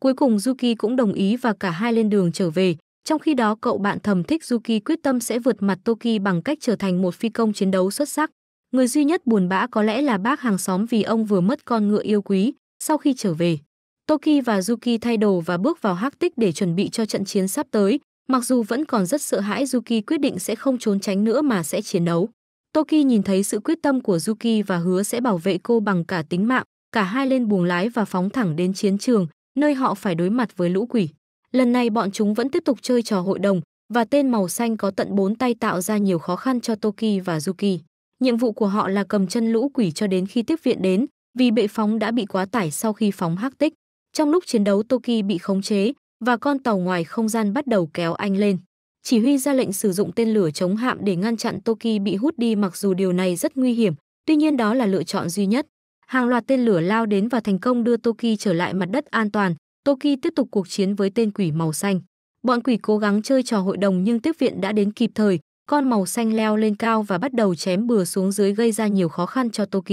S1: Cuối cùng Yuki cũng đồng ý và cả hai lên đường trở về. Trong khi đó cậu bạn thầm thích Yuki quyết tâm sẽ vượt mặt Toki bằng cách trở thành một phi công chiến đấu xuất sắc. Người duy nhất buồn bã có lẽ là bác hàng xóm vì ông vừa mất con ngựa yêu quý sau khi trở về. Toki và Yuki thay đồ và bước vào hắc tích để chuẩn bị cho trận chiến sắp tới. Mặc dù vẫn còn rất sợ hãi Yuki quyết định sẽ không trốn tránh nữa mà sẽ chiến đấu. Toki nhìn thấy sự quyết tâm của Yuki và hứa sẽ bảo vệ cô bằng cả tính mạng, cả hai lên buồng lái và phóng thẳng đến chiến trường, nơi họ phải đối mặt với lũ quỷ. Lần này bọn chúng vẫn tiếp tục chơi trò hội đồng và tên màu xanh có tận bốn tay tạo ra nhiều khó khăn cho Toki và Yuki. Nhiệm vụ của họ là cầm chân lũ quỷ cho đến khi tiếp viện đến, vì bệ phóng đã bị quá tải sau khi phóng hắc tích. Trong lúc chiến đấu Toki bị khống chế và con tàu ngoài không gian bắt đầu kéo anh lên. Chỉ huy ra lệnh sử dụng tên lửa chống hạm để ngăn chặn Toki bị hút đi mặc dù điều này rất nguy hiểm, tuy nhiên đó là lựa chọn duy nhất. Hàng loạt tên lửa lao đến và thành công đưa Toki trở lại mặt đất an toàn. Toki tiếp tục cuộc chiến với tên quỷ màu xanh. Bọn quỷ cố gắng chơi trò hội đồng nhưng tiếp viện đã đến kịp thời, con màu xanh leo lên cao và bắt đầu chém bừa xuống dưới gây ra nhiều khó khăn cho Toki.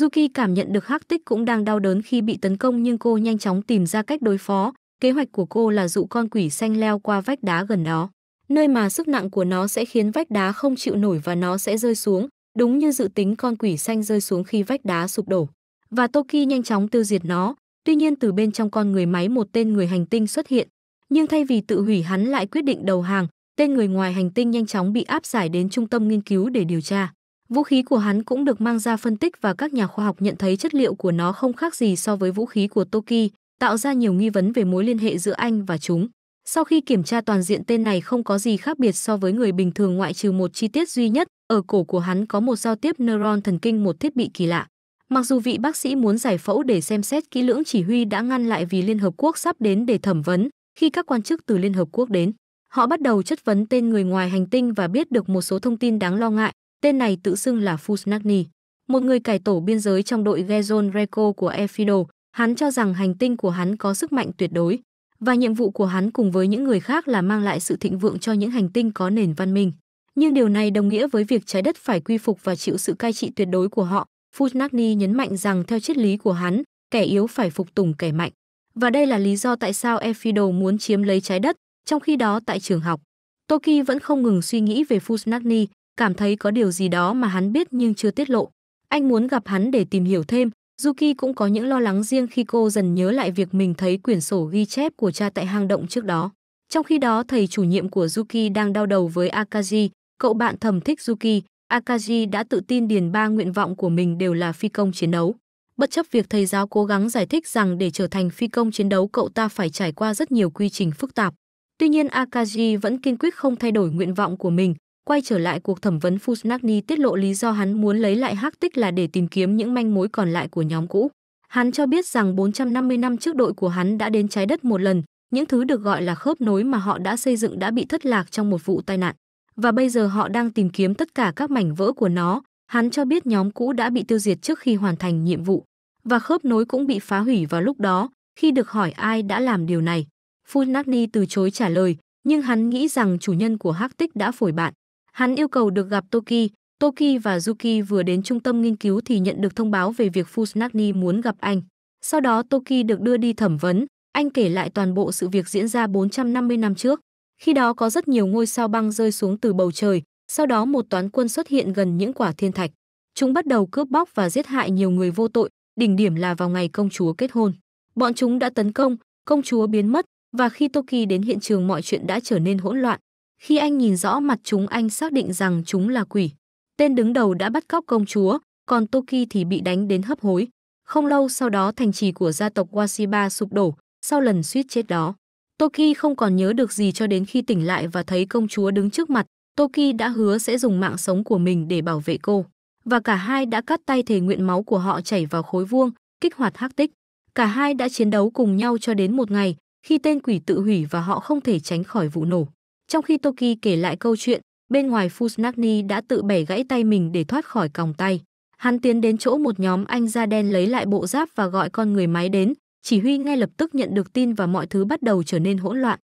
S1: Yuki cảm nhận được hắc tích cũng đang đau đớn khi bị tấn công nhưng cô nhanh chóng tìm ra cách đối phó. Kế hoạch của cô là dụ con quỷ xanh leo qua vách đá gần đó, nơi mà sức nặng của nó sẽ khiến vách đá không chịu nổi và nó sẽ rơi xuống, đúng như dự tính con quỷ xanh rơi xuống khi vách đá sụp đổ. Và Toki nhanh chóng tiêu diệt nó, tuy nhiên từ bên trong con người máy một tên người hành tinh xuất hiện, nhưng thay vì tự hủy hắn lại quyết định đầu hàng, tên người ngoài hành tinh nhanh chóng bị áp giải đến trung tâm nghiên cứu để điều tra. Vũ khí của hắn cũng được mang ra phân tích và các nhà khoa học nhận thấy chất liệu của nó không khác gì so với vũ khí của Toki, tạo ra nhiều nghi vấn về mối liên hệ giữa anh và chúng. Sau khi kiểm tra toàn diện tên này không có gì khác biệt so với người bình thường ngoại trừ một chi tiết duy nhất, ở cổ của hắn có một giao tiếp neuron thần kinh một thiết bị kỳ lạ. Mặc dù vị bác sĩ muốn giải phẫu để xem xét kỹ lưỡng chỉ huy đã ngăn lại vì Liên Hợp Quốc sắp đến để thẩm vấn, khi các quan chức từ Liên Hợp Quốc đến. Họ bắt đầu chất vấn tên người ngoài hành tinh và biết được một số thông tin đáng lo ngại. Tên này tự xưng là Fusnagni, một người cải tổ biên giới trong đội Gezon Reco của Efido. Hắn cho rằng hành tinh của hắn có sức mạnh tuyệt đối và nhiệm vụ của hắn cùng với những người khác là mang lại sự thịnh vượng cho những hành tinh có nền văn minh. Nhưng điều này đồng nghĩa với việc trái đất phải quy phục và chịu sự cai trị tuyệt đối của họ. Fusnagni nhấn mạnh rằng theo triết lý của hắn, kẻ yếu phải phục tùng kẻ mạnh. Và đây là lý do tại sao Efido muốn chiếm lấy trái đất, trong khi đó tại trường học, Toki vẫn không ngừng suy nghĩ về Fusnagni, cảm thấy có điều gì đó mà hắn biết nhưng chưa tiết lộ. Anh muốn gặp hắn để tìm hiểu thêm, Yuki cũng có những lo lắng riêng khi cô dần nhớ lại việc mình thấy quyển sổ ghi chép của cha tại hang động trước đó. Trong khi đó, thầy chủ nhiệm của Yuki đang đau đầu với Akaji, cậu bạn thầm thích Yuki, Akaji đã tự tin điền ba nguyện vọng của mình đều là phi công chiến đấu. Bất chấp việc thầy giáo cố gắng giải thích rằng để trở thành phi công chiến đấu cậu ta phải trải qua rất nhiều quy trình phức tạp, Tuy nhiên Akaji vẫn kiên quyết không thay đổi nguyện vọng của mình, quay trở lại cuộc thẩm vấn Fusnagni tiết lộ lý do hắn muốn lấy lại hắc tích là để tìm kiếm những manh mối còn lại của nhóm cũ. Hắn cho biết rằng 450 năm trước đội của hắn đã đến trái đất một lần, những thứ được gọi là khớp nối mà họ đã xây dựng đã bị thất lạc trong một vụ tai nạn. Và bây giờ họ đang tìm kiếm tất cả các mảnh vỡ của nó. Hắn cho biết nhóm cũ đã bị tiêu diệt trước khi hoàn thành nhiệm vụ. Và khớp nối cũng bị phá hủy vào lúc đó, khi được hỏi ai đã làm điều này. Fulnagni từ chối trả lời, nhưng hắn nghĩ rằng chủ nhân của hắc tích đã phổi bạn. Hắn yêu cầu được gặp Toki, Toki và Yuki vừa đến trung tâm nghiên cứu thì nhận được thông báo về việc Fulnagni muốn gặp anh. Sau đó Toki được đưa đi thẩm vấn, anh kể lại toàn bộ sự việc diễn ra 450 năm trước. Khi đó có rất nhiều ngôi sao băng rơi xuống từ bầu trời, sau đó một toán quân xuất hiện gần những quả thiên thạch. Chúng bắt đầu cướp bóc và giết hại nhiều người vô tội, đỉnh điểm là vào ngày công chúa kết hôn. Bọn chúng đã tấn công, công chúa biến mất, và khi Toki đến hiện trường mọi chuyện đã trở nên hỗn loạn. Khi anh nhìn rõ mặt chúng anh xác định rằng chúng là quỷ. Tên đứng đầu đã bắt cóc công chúa, còn Toki thì bị đánh đến hấp hối. Không lâu sau đó thành trì của gia tộc Washiba sụp đổ, sau lần suýt chết đó. Toki không còn nhớ được gì cho đến khi tỉnh lại và thấy công chúa đứng trước mặt. Toki đã hứa sẽ dùng mạng sống của mình để bảo vệ cô. Và cả hai đã cắt tay thề nguyện máu của họ chảy vào khối vuông, kích hoạt hắc tích. Cả hai đã chiến đấu cùng nhau cho đến một ngày, khi tên quỷ tự hủy và họ không thể tránh khỏi vụ nổ. Trong khi Toki kể lại câu chuyện, bên ngoài Fusnagni đã tự bẻ gãy tay mình để thoát khỏi còng tay. Hắn tiến đến chỗ một nhóm anh da đen lấy lại bộ giáp và gọi con người máy đến, chỉ huy ngay lập tức nhận được tin và mọi thứ bắt đầu trở nên hỗn loạn.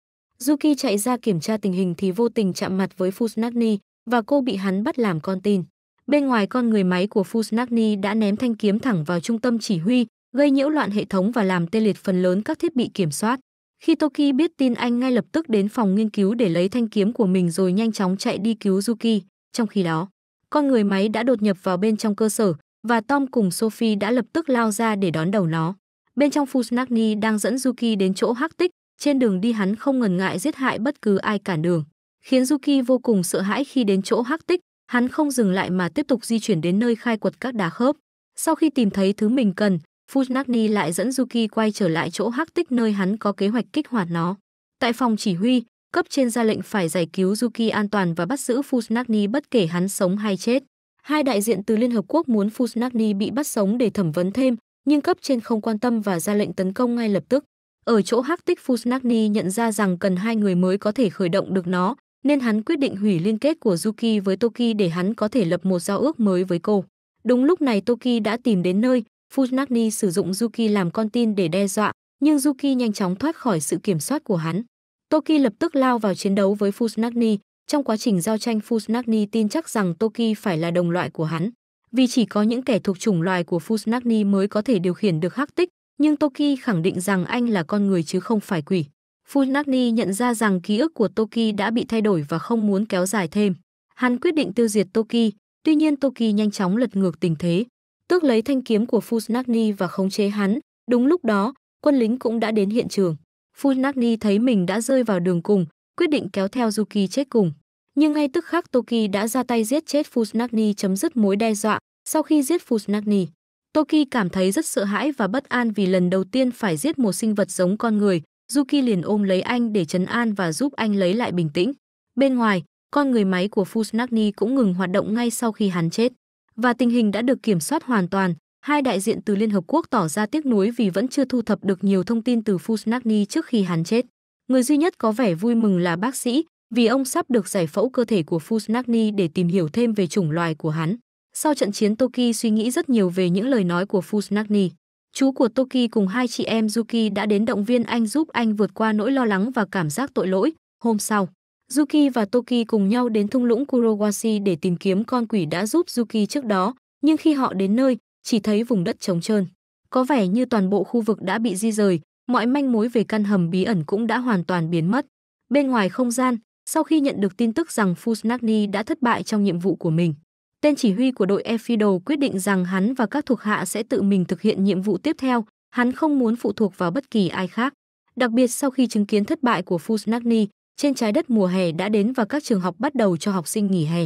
S1: Yuki chạy ra kiểm tra tình hình thì vô tình chạm mặt với Fusnagni và cô bị hắn bắt làm con tin. Bên ngoài con người máy của Fusnagni đã ném thanh kiếm thẳng vào trung tâm chỉ huy, gây nhiễu loạn hệ thống và làm tê liệt phần lớn các thiết bị kiểm soát. Khi Toki biết tin anh ngay lập tức đến phòng nghiên cứu để lấy thanh kiếm của mình rồi nhanh chóng chạy đi cứu Yuki. Trong khi đó, con người máy đã đột nhập vào bên trong cơ sở và Tom cùng Sophie đã lập tức lao ra để đón đầu nó. Bên trong Fusnagni đang dẫn Yuki đến chỗ hắc tích, trên đường đi hắn không ngần ngại giết hại bất cứ ai cản đường, khiến Yuki vô cùng sợ hãi khi đến chỗ hắc tích, hắn không dừng lại mà tiếp tục di chuyển đến nơi khai quật các đá khớp. Sau khi tìm thấy thứ mình cần, Fujinaki lại dẫn Yuki quay trở lại chỗ hắc tích nơi hắn có kế hoạch kích hoạt nó. Tại phòng chỉ huy, cấp trên ra lệnh phải giải cứu Yuki an toàn và bắt giữ Fujinaki bất kể hắn sống hay chết. Hai đại diện từ Liên Hợp Quốc muốn Fujinaki bị bắt sống để thẩm vấn thêm, nhưng cấp trên không quan tâm và ra lệnh tấn công ngay lập tức. Ở chỗ hắc tích Fujinaki nhận ra rằng cần hai người mới có thể khởi động được nó, nên hắn quyết định hủy liên kết của Yuki với Toki để hắn có thể lập một giao ước mới với cô. Đúng lúc này Toki đã tìm đến nơi, Funaki sử dụng Yuki làm con tin để đe dọa, nhưng Yuki nhanh chóng thoát khỏi sự kiểm soát của hắn. Toki lập tức lao vào chiến đấu với Funaki, trong quá trình giao tranh Funaki tin chắc rằng Toki phải là đồng loại của hắn, vì chỉ có những kẻ thuộc chủng loài của Funaki mới có thể điều khiển được hắc tích, nhưng Toki khẳng định rằng anh là con người chứ không phải quỷ. Funaki nhận ra rằng ký ức của Toki đã bị thay đổi và không muốn kéo dài thêm. Hắn quyết định tiêu diệt Toki, tuy nhiên Toki nhanh chóng lật ngược tình thế tước lấy thanh kiếm của Fusnagni và khống chế hắn. Đúng lúc đó, quân lính cũng đã đến hiện trường. Fusnagni thấy mình đã rơi vào đường cùng, quyết định kéo theo Yuki chết cùng. Nhưng ngay tức khắc Toki đã ra tay giết chết Fusnagni chấm dứt mối đe dọa. Sau khi giết Fusnagni, Toki cảm thấy rất sợ hãi và bất an vì lần đầu tiên phải giết một sinh vật giống con người. Yuki liền ôm lấy anh để trấn an và giúp anh lấy lại bình tĩnh. Bên ngoài, con người máy của Fusnagni cũng ngừng hoạt động ngay sau khi hắn chết và tình hình đã được kiểm soát hoàn toàn, hai đại diện từ Liên Hợp Quốc tỏ ra tiếc nuối vì vẫn chưa thu thập được nhiều thông tin từ Fusnagni trước khi hắn chết. Người duy nhất có vẻ vui mừng là bác sĩ, vì ông sắp được giải phẫu cơ thể của Fusnagni để tìm hiểu thêm về chủng loài của hắn. Sau trận chiến Toki suy nghĩ rất nhiều về những lời nói của Fusnagni. Chú của Toki cùng hai chị em Yuki đã đến động viên anh giúp anh vượt qua nỗi lo lắng và cảm giác tội lỗi. Hôm sau, Yuki và Toki cùng nhau đến thung lũng Kurowashi để tìm kiếm con quỷ đã giúp Yuki trước đó, nhưng khi họ đến nơi, chỉ thấy vùng đất trống trơn. Có vẻ như toàn bộ khu vực đã bị di rời, mọi manh mối về căn hầm bí ẩn cũng đã hoàn toàn biến mất. Bên ngoài không gian, sau khi nhận được tin tức rằng Fusnagni đã thất bại trong nhiệm vụ của mình, tên chỉ huy của đội Efido quyết định rằng hắn và các thuộc hạ sẽ tự mình thực hiện nhiệm vụ tiếp theo, hắn không muốn phụ thuộc vào bất kỳ ai khác. Đặc biệt sau khi chứng kiến thất bại của Fusnagni, trên trái đất mùa hè đã đến và các trường học bắt đầu cho học sinh nghỉ hè.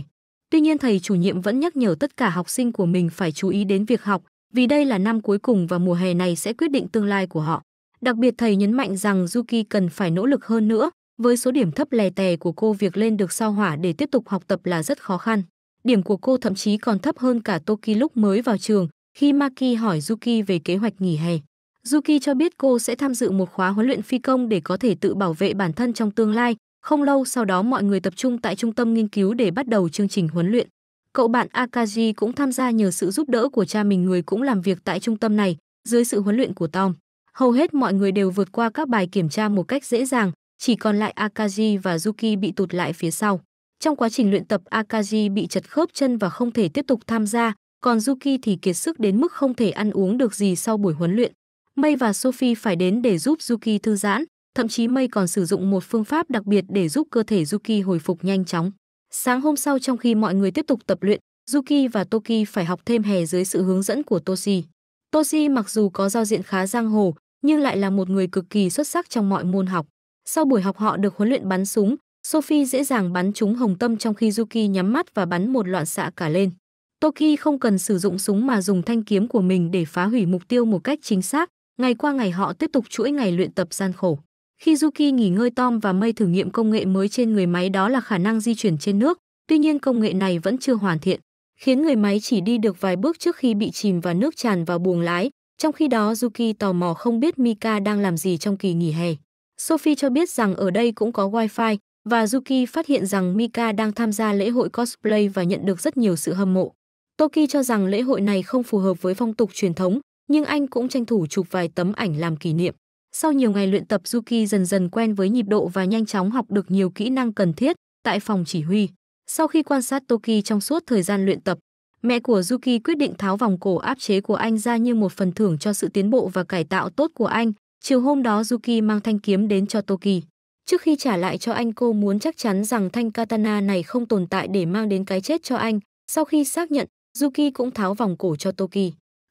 S1: Tuy nhiên thầy chủ nhiệm vẫn nhắc nhở tất cả học sinh của mình phải chú ý đến việc học, vì đây là năm cuối cùng và mùa hè này sẽ quyết định tương lai của họ. Đặc biệt thầy nhấn mạnh rằng Yuki cần phải nỗ lực hơn nữa, với số điểm thấp lè tè của cô việc lên được sao hỏa để tiếp tục học tập là rất khó khăn. Điểm của cô thậm chí còn thấp hơn cả Toki lúc mới vào trường, khi Maki hỏi Yuki về kế hoạch nghỉ hè. Yuki cho biết cô sẽ tham dự một khóa huấn luyện phi công để có thể tự bảo vệ bản thân trong tương lai. Không lâu sau đó mọi người tập trung tại trung tâm nghiên cứu để bắt đầu chương trình huấn luyện. Cậu bạn Akaji cũng tham gia nhờ sự giúp đỡ của cha mình người cũng làm việc tại trung tâm này, dưới sự huấn luyện của Tom. Hầu hết mọi người đều vượt qua các bài kiểm tra một cách dễ dàng, chỉ còn lại Akaji và Yuki bị tụt lại phía sau. Trong quá trình luyện tập Akaji bị chật khớp chân và không thể tiếp tục tham gia, còn Yuki thì kiệt sức đến mức không thể ăn uống được gì sau buổi huấn luyện. Mây và Sophie phải đến để giúp Yuki thư giãn, thậm chí Mây còn sử dụng một phương pháp đặc biệt để giúp cơ thể Yuki hồi phục nhanh chóng. Sáng hôm sau trong khi mọi người tiếp tục tập luyện, Yuki và Toki phải học thêm hè dưới sự hướng dẫn của Toshi. Toshi mặc dù có giao diện khá giang hồ, nhưng lại là một người cực kỳ xuất sắc trong mọi môn học. Sau buổi học họ được huấn luyện bắn súng, Sophie dễ dàng bắn trúng hồng tâm trong khi Yuki nhắm mắt và bắn một loạn xạ cả lên. Toki không cần sử dụng súng mà dùng thanh kiếm của mình để phá hủy mục tiêu một cách chính xác, Ngày qua ngày họ tiếp tục chuỗi ngày luyện tập gian khổ. Khi Yuki nghỉ ngơi Tom và Mây thử nghiệm công nghệ mới trên người máy đó là khả năng di chuyển trên nước, tuy nhiên công nghệ này vẫn chưa hoàn thiện, khiến người máy chỉ đi được vài bước trước khi bị chìm và nước tràn vào buồng lái. Trong khi đó Yuki tò mò không biết Mika đang làm gì trong kỳ nghỉ hè. Sophie cho biết rằng ở đây cũng có Wi-Fi và Yuki phát hiện rằng Mika đang tham gia lễ hội cosplay và nhận được rất nhiều sự hâm mộ. Toki cho rằng lễ hội này không phù hợp với phong tục truyền thống nhưng anh cũng tranh thủ chụp vài tấm ảnh làm kỷ niệm. Sau nhiều ngày luyện tập Yuki dần dần quen với nhịp độ và nhanh chóng học được nhiều kỹ năng cần thiết tại phòng chỉ huy. Sau khi quan sát Toki trong suốt thời gian luyện tập, mẹ của Yuki quyết định tháo vòng cổ áp chế của anh ra như một phần thưởng cho sự tiến bộ và cải tạo tốt của anh. Chiều hôm đó Yuki mang thanh kiếm đến cho Toki. Trước khi trả lại cho anh cô muốn chắc chắn rằng thanh katana này không tồn tại để mang đến cái chết cho anh. Sau khi xác nhận, Yuki cũng tháo vòng cổ cho Toki.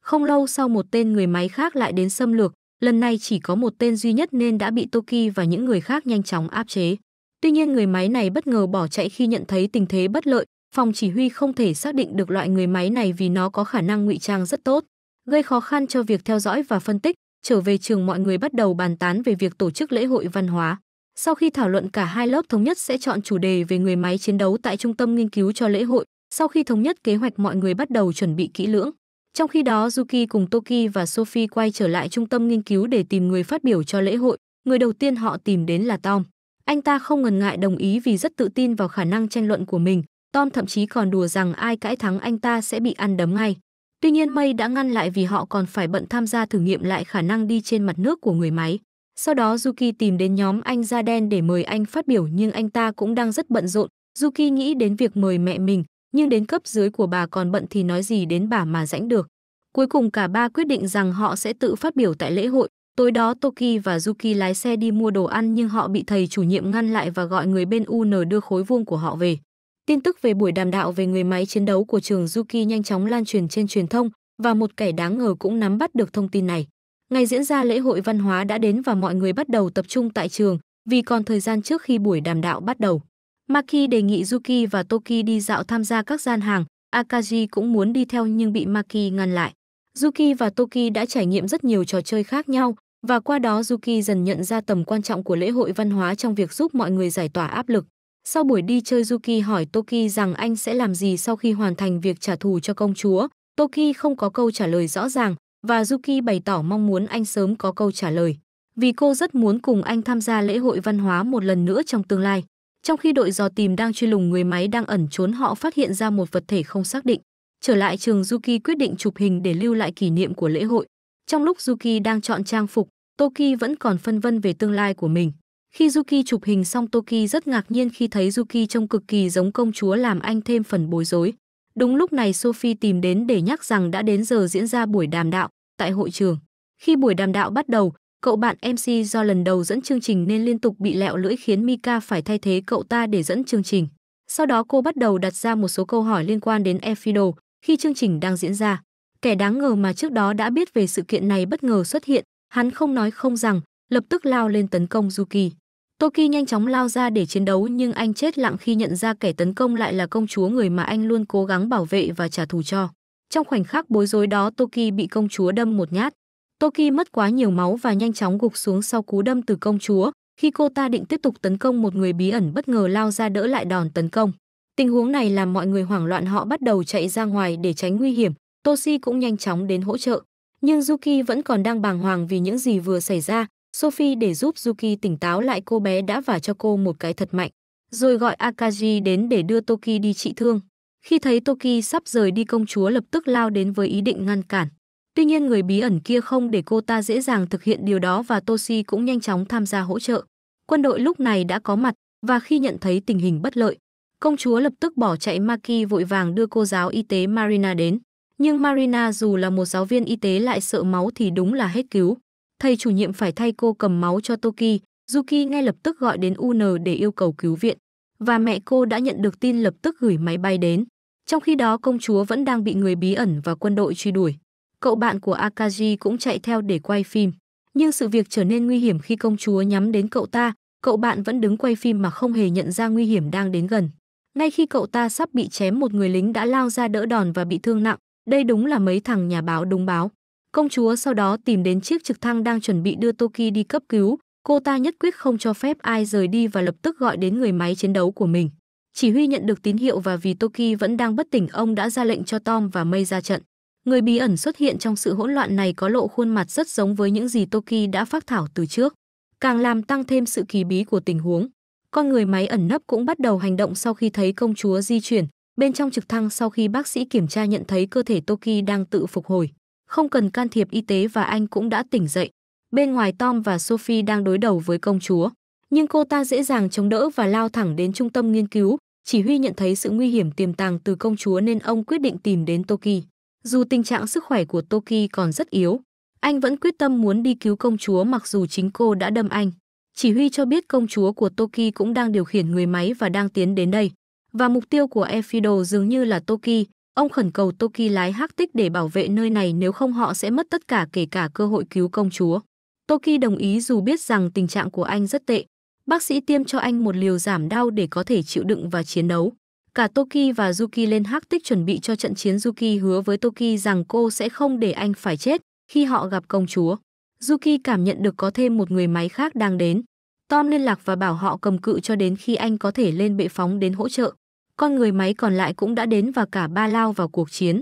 S1: Không lâu sau một tên người máy khác lại đến xâm lược, lần này chỉ có một tên duy nhất nên đã bị Toki và những người khác nhanh chóng áp chế. Tuy nhiên người máy này bất ngờ bỏ chạy khi nhận thấy tình thế bất lợi, phòng chỉ huy không thể xác định được loại người máy này vì nó có khả năng ngụy trang rất tốt, gây khó khăn cho việc theo dõi và phân tích. Trở về trường mọi người bắt đầu bàn tán về việc tổ chức lễ hội văn hóa. Sau khi thảo luận cả hai lớp thống nhất sẽ chọn chủ đề về người máy chiến đấu tại trung tâm nghiên cứu cho lễ hội. Sau khi thống nhất kế hoạch mọi người bắt đầu chuẩn bị kỹ lưỡng. Trong khi đó, Yuki cùng Toki và Sophie quay trở lại trung tâm nghiên cứu để tìm người phát biểu cho lễ hội. Người đầu tiên họ tìm đến là Tom. Anh ta không ngần ngại đồng ý vì rất tự tin vào khả năng tranh luận của mình. Tom thậm chí còn đùa rằng ai cãi thắng anh ta sẽ bị ăn đấm ngay. Tuy nhiên May đã ngăn lại vì họ còn phải bận tham gia thử nghiệm lại khả năng đi trên mặt nước của người máy. Sau đó Yuki tìm đến nhóm anh da đen để mời anh phát biểu nhưng anh ta cũng đang rất bận rộn. Yuki nghĩ đến việc mời mẹ mình, nhưng đến cấp dưới của bà còn bận thì nói gì đến bà mà rãnh được. Cuối cùng cả ba quyết định rằng họ sẽ tự phát biểu tại lễ hội. Tối đó Toki và Yuki lái xe đi mua đồ ăn nhưng họ bị thầy chủ nhiệm ngăn lại và gọi người bên UN đưa khối vuông của họ về. Tin tức về buổi đàm đạo về người máy chiến đấu của trường Yuki nhanh chóng lan truyền trên truyền thông và một kẻ đáng ngờ cũng nắm bắt được thông tin này. Ngày diễn ra lễ hội văn hóa đã đến và mọi người bắt đầu tập trung tại trường vì còn thời gian trước khi buổi đàm đạo bắt đầu. Maki đề nghị Yuki và Toki đi dạo tham gia các gian hàng, Akaji cũng muốn đi theo nhưng bị Maki ngăn lại. Yuki và Toki đã trải nghiệm rất nhiều trò chơi khác nhau và qua đó Yuki dần nhận ra tầm quan trọng của lễ hội văn hóa trong việc giúp mọi người giải tỏa áp lực. Sau buổi đi chơi Yuki hỏi Toki rằng anh sẽ làm gì sau khi hoàn thành việc trả thù cho công chúa. Toki không có câu trả lời rõ ràng và Yuki bày tỏ mong muốn anh sớm có câu trả lời. Vì cô rất muốn cùng anh tham gia lễ hội văn hóa một lần nữa trong tương lai. Trong khi đội dò tìm đang truy lùng người máy đang ẩn trốn họ phát hiện ra một vật thể không xác định. Trở lại trường Yuki quyết định chụp hình để lưu lại kỷ niệm của lễ hội. Trong lúc Yuki đang chọn trang phục, Toki vẫn còn phân vân về tương lai của mình. Khi Yuki chụp hình xong Toki rất ngạc nhiên khi thấy Yuki trông cực kỳ giống công chúa làm anh thêm phần bối rối. Đúng lúc này Sophie tìm đến để nhắc rằng đã đến giờ diễn ra buổi đàm đạo tại hội trường. Khi buổi đàm đạo bắt đầu, cậu bạn MC do lần đầu dẫn chương trình nên liên tục bị lẹo lưỡi khiến Mika phải thay thế cậu ta để dẫn chương trình. Sau đó cô bắt đầu đặt ra một số câu hỏi liên quan đến Efido, khi chương trình đang diễn ra, kẻ đáng ngờ mà trước đó đã biết về sự kiện này bất ngờ xuất hiện, hắn không nói không rằng, lập tức lao lên tấn công Yuki. Toki nhanh chóng lao ra để chiến đấu nhưng anh chết lặng khi nhận ra kẻ tấn công lại là công chúa người mà anh luôn cố gắng bảo vệ và trả thù cho. Trong khoảnh khắc bối rối đó Toki bị công chúa đâm một nhát. Toki mất quá nhiều máu và nhanh chóng gục xuống sau cú đâm từ công chúa, khi cô ta định tiếp tục tấn công một người bí ẩn bất ngờ lao ra đỡ lại đòn tấn công. Tình huống này làm mọi người hoảng loạn họ bắt đầu chạy ra ngoài để tránh nguy hiểm, Toshi cũng nhanh chóng đến hỗ trợ. Nhưng Yuki vẫn còn đang bàng hoàng vì những gì vừa xảy ra, Sophie để giúp Yuki tỉnh táo lại cô bé đã và cho cô một cái thật mạnh, rồi gọi Akaji đến để đưa Toki đi trị thương. Khi thấy Toki sắp rời đi công chúa lập tức lao đến với ý định ngăn cản. Tuy nhiên người bí ẩn kia không để cô ta dễ dàng thực hiện điều đó và Toshi cũng nhanh chóng tham gia hỗ trợ. Quân đội lúc này đã có mặt và khi nhận thấy tình hình bất lợi, Công chúa lập tức bỏ chạy Maki vội vàng đưa cô giáo y tế Marina đến. Nhưng Marina dù là một giáo viên y tế lại sợ máu thì đúng là hết cứu. Thầy chủ nhiệm phải thay cô cầm máu cho Toki, Yuki ngay lập tức gọi đến UN để yêu cầu cứu viện. Và mẹ cô đã nhận được tin lập tức gửi máy bay đến. Trong khi đó công chúa vẫn đang bị người bí ẩn và quân đội truy đuổi. Cậu bạn của Akaji cũng chạy theo để quay phim. Nhưng sự việc trở nên nguy hiểm khi công chúa nhắm đến cậu ta, cậu bạn vẫn đứng quay phim mà không hề nhận ra nguy hiểm đang đến gần. Ngay khi cậu ta sắp bị chém một người lính đã lao ra đỡ đòn và bị thương nặng, đây đúng là mấy thằng nhà báo đúng báo. Công chúa sau đó tìm đến chiếc trực thăng đang chuẩn bị đưa Toki đi cấp cứu, cô ta nhất quyết không cho phép ai rời đi và lập tức gọi đến người máy chiến đấu của mình. Chỉ huy nhận được tín hiệu và vì Toki vẫn đang bất tỉnh ông đã ra lệnh cho Tom và May ra trận. Người bí ẩn xuất hiện trong sự hỗn loạn này có lộ khuôn mặt rất giống với những gì Toki đã phát thảo từ trước, càng làm tăng thêm sự kỳ bí của tình huống. Con người máy ẩn nấp cũng bắt đầu hành động sau khi thấy công chúa di chuyển. Bên trong trực thăng sau khi bác sĩ kiểm tra nhận thấy cơ thể Toki đang tự phục hồi. Không cần can thiệp y tế và anh cũng đã tỉnh dậy. Bên ngoài Tom và Sophie đang đối đầu với công chúa. Nhưng cô ta dễ dàng chống đỡ và lao thẳng đến trung tâm nghiên cứu. Chỉ huy nhận thấy sự nguy hiểm tiềm tàng từ công chúa nên ông quyết định tìm đến Toki. Dù tình trạng sức khỏe của Toki còn rất yếu, anh vẫn quyết tâm muốn đi cứu công chúa mặc dù chính cô đã đâm anh. Chỉ huy cho biết công chúa của Toki cũng đang điều khiển người máy và đang tiến đến đây. Và mục tiêu của Efido dường như là Toki. Ông khẩn cầu Toki lái hắc tích để bảo vệ nơi này nếu không họ sẽ mất tất cả kể cả cơ hội cứu công chúa. Toki đồng ý dù biết rằng tình trạng của anh rất tệ. Bác sĩ tiêm cho anh một liều giảm đau để có thể chịu đựng và chiến đấu. Cả Toki và Yuki lên hắc tích chuẩn bị cho trận chiến Yuki hứa với Toki rằng cô sẽ không để anh phải chết khi họ gặp công chúa. Yuki cảm nhận được có thêm một người máy khác đang đến. Tom liên lạc và bảo họ cầm cự cho đến khi anh có thể lên bệ phóng đến hỗ trợ. Con người máy còn lại cũng đã đến và cả ba lao vào cuộc chiến.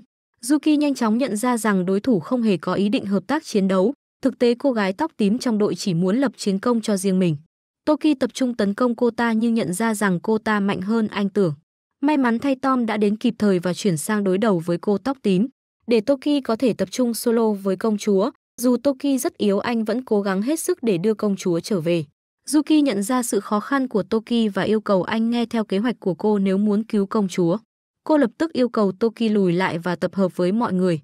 S1: Yuki nhanh chóng nhận ra rằng đối thủ không hề có ý định hợp tác chiến đấu. Thực tế cô gái tóc tím trong đội chỉ muốn lập chiến công cho riêng mình. Toki tập trung tấn công cô ta nhưng nhận ra rằng cô ta mạnh hơn anh tưởng. May mắn thay Tom đã đến kịp thời và chuyển sang đối đầu với cô tóc tím. Để Toki có thể tập trung solo với công chúa, dù Toki rất yếu anh vẫn cố gắng hết sức để đưa công chúa trở về. Yuki nhận ra sự khó khăn của Toki và yêu cầu anh nghe theo kế hoạch của cô nếu muốn cứu công chúa. Cô lập tức yêu cầu Toki lùi lại và tập hợp với mọi người.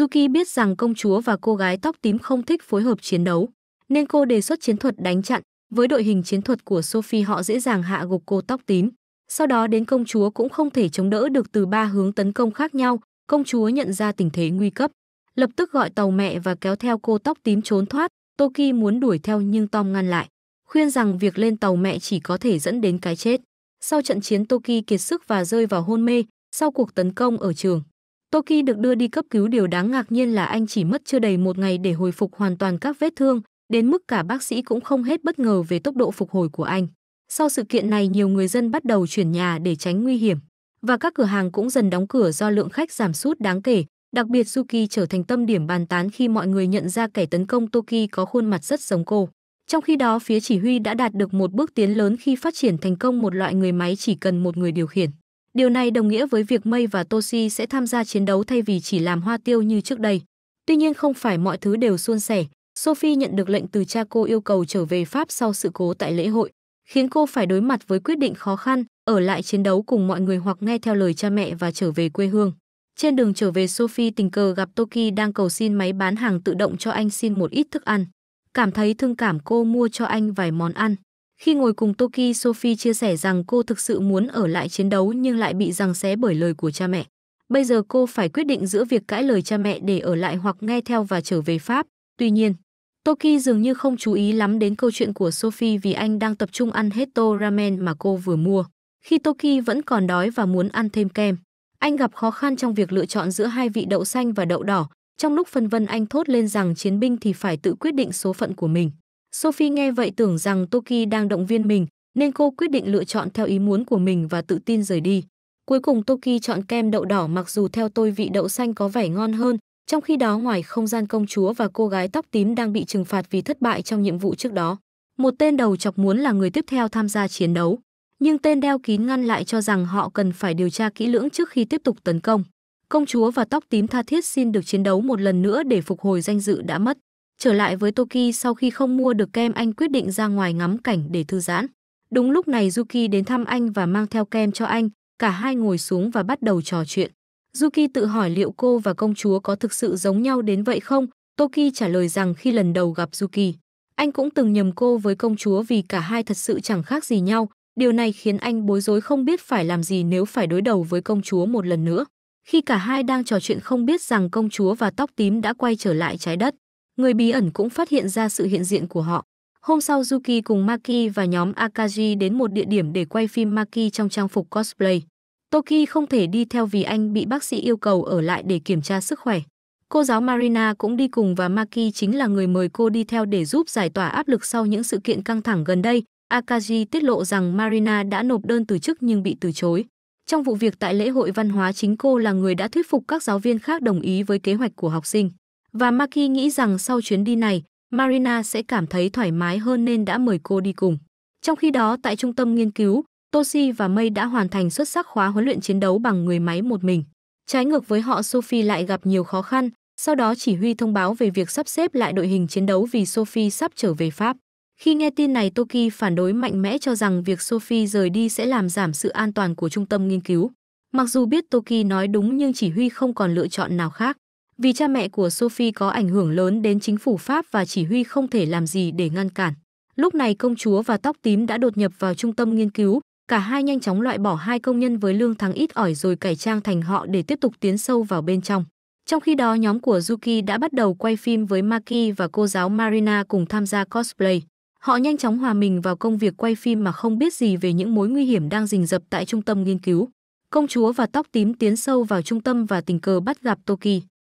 S1: Yuki biết rằng công chúa và cô gái tóc tím không thích phối hợp chiến đấu, nên cô đề xuất chiến thuật đánh chặn. Với đội hình chiến thuật của Sophie họ dễ dàng hạ gục cô tóc tím. Sau đó đến công chúa cũng không thể chống đỡ được từ ba hướng tấn công khác nhau, công chúa nhận ra tình thế nguy cấp lập tức gọi tàu mẹ và kéo theo cô tóc tím trốn thoát. Toki muốn đuổi theo nhưng Tom ngăn lại, khuyên rằng việc lên tàu mẹ chỉ có thể dẫn đến cái chết. Sau trận chiến Toki kiệt sức và rơi vào hôn mê, sau cuộc tấn công ở trường. Toki được đưa đi cấp cứu điều đáng ngạc nhiên là anh chỉ mất chưa đầy một ngày để hồi phục hoàn toàn các vết thương, đến mức cả bác sĩ cũng không hết bất ngờ về tốc độ phục hồi của anh. Sau sự kiện này nhiều người dân bắt đầu chuyển nhà để tránh nguy hiểm và các cửa hàng cũng dần đóng cửa do lượng khách giảm sút đáng kể, Đặc biệt Suki trở thành tâm điểm bàn tán khi mọi người nhận ra kẻ tấn công Toki có khuôn mặt rất giống cô. Trong khi đó, phía chỉ huy đã đạt được một bước tiến lớn khi phát triển thành công một loại người máy chỉ cần một người điều khiển. Điều này đồng nghĩa với việc Mây và Toshi sẽ tham gia chiến đấu thay vì chỉ làm hoa tiêu như trước đây. Tuy nhiên không phải mọi thứ đều suôn sẻ. Sophie nhận được lệnh từ cha cô yêu cầu trở về Pháp sau sự cố tại lễ hội, khiến cô phải đối mặt với quyết định khó khăn, ở lại chiến đấu cùng mọi người hoặc nghe theo lời cha mẹ và trở về quê hương. Trên đường trở về Sophie tình cờ gặp Toki đang cầu xin máy bán hàng tự động cho anh xin một ít thức ăn. Cảm thấy thương cảm cô mua cho anh vài món ăn. Khi ngồi cùng Toki, Sophie chia sẻ rằng cô thực sự muốn ở lại chiến đấu nhưng lại bị giằng xé bởi lời của cha mẹ. Bây giờ cô phải quyết định giữa việc cãi lời cha mẹ để ở lại hoặc nghe theo và trở về Pháp. Tuy nhiên, Toki dường như không chú ý lắm đến câu chuyện của Sophie vì anh đang tập trung ăn hết tô ramen mà cô vừa mua. Khi Toki vẫn còn đói và muốn ăn thêm kem, anh gặp khó khăn trong việc lựa chọn giữa hai vị đậu xanh và đậu đỏ. Trong lúc phân vân anh thốt lên rằng chiến binh thì phải tự quyết định số phận của mình. Sophie nghe vậy tưởng rằng Toki đang động viên mình, nên cô quyết định lựa chọn theo ý muốn của mình và tự tin rời đi. Cuối cùng Toki chọn kem đậu đỏ mặc dù theo tôi vị đậu xanh có vẻ ngon hơn, trong khi đó ngoài không gian công chúa và cô gái tóc tím đang bị trừng phạt vì thất bại trong nhiệm vụ trước đó. Một tên đầu chọc muốn là người tiếp theo tham gia chiến đấu nhưng tên đeo kín ngăn lại cho rằng họ cần phải điều tra kỹ lưỡng trước khi tiếp tục tấn công. Công chúa và tóc tím tha thiết xin được chiến đấu một lần nữa để phục hồi danh dự đã mất. Trở lại với Toki sau khi không mua được kem anh quyết định ra ngoài ngắm cảnh để thư giãn. Đúng lúc này Yuki đến thăm anh và mang theo kem cho anh, cả hai ngồi xuống và bắt đầu trò chuyện. Yuki tự hỏi liệu cô và công chúa có thực sự giống nhau đến vậy không? Toki trả lời rằng khi lần đầu gặp Yuki, anh cũng từng nhầm cô với công chúa vì cả hai thật sự chẳng khác gì nhau, Điều này khiến anh bối rối không biết phải làm gì nếu phải đối đầu với công chúa một lần nữa. Khi cả hai đang trò chuyện không biết rằng công chúa và tóc tím đã quay trở lại trái đất, người bí ẩn cũng phát hiện ra sự hiện diện của họ. Hôm sau Yuki cùng Maki và nhóm Akaji đến một địa điểm để quay phim Maki trong trang phục cosplay. Toki không thể đi theo vì anh bị bác sĩ yêu cầu ở lại để kiểm tra sức khỏe. Cô giáo Marina cũng đi cùng và Maki chính là người mời cô đi theo để giúp giải tỏa áp lực sau những sự kiện căng thẳng gần đây. Akaji tiết lộ rằng Marina đã nộp đơn từ chức nhưng bị từ chối. Trong vụ việc tại lễ hội văn hóa chính cô là người đã thuyết phục các giáo viên khác đồng ý với kế hoạch của học sinh. Và Maki nghĩ rằng sau chuyến đi này, Marina sẽ cảm thấy thoải mái hơn nên đã mời cô đi cùng. Trong khi đó tại trung tâm nghiên cứu, Toshi và Mây đã hoàn thành xuất sắc khóa huấn luyện chiến đấu bằng người máy một mình. Trái ngược với họ Sophie lại gặp nhiều khó khăn, sau đó chỉ huy thông báo về việc sắp xếp lại đội hình chiến đấu vì Sophie sắp trở về Pháp. Khi nghe tin này, Toki phản đối mạnh mẽ cho rằng việc Sophie rời đi sẽ làm giảm sự an toàn của trung tâm nghiên cứu. Mặc dù biết Toki nói đúng nhưng chỉ huy không còn lựa chọn nào khác. Vì cha mẹ của Sophie có ảnh hưởng lớn đến chính phủ Pháp và chỉ huy không thể làm gì để ngăn cản. Lúc này công chúa và tóc tím đã đột nhập vào trung tâm nghiên cứu, cả hai nhanh chóng loại bỏ hai công nhân với lương tháng ít ỏi rồi cải trang thành họ để tiếp tục tiến sâu vào bên trong. Trong khi đó nhóm của Yuki đã bắt đầu quay phim với Maki và cô giáo Marina cùng tham gia cosplay. Họ nhanh chóng hòa mình vào công việc quay phim mà không biết gì về những mối nguy hiểm đang rình rập tại trung tâm nghiên cứu. Công chúa và tóc tím tiến sâu vào trung tâm và tình cờ bắt gặp Toki.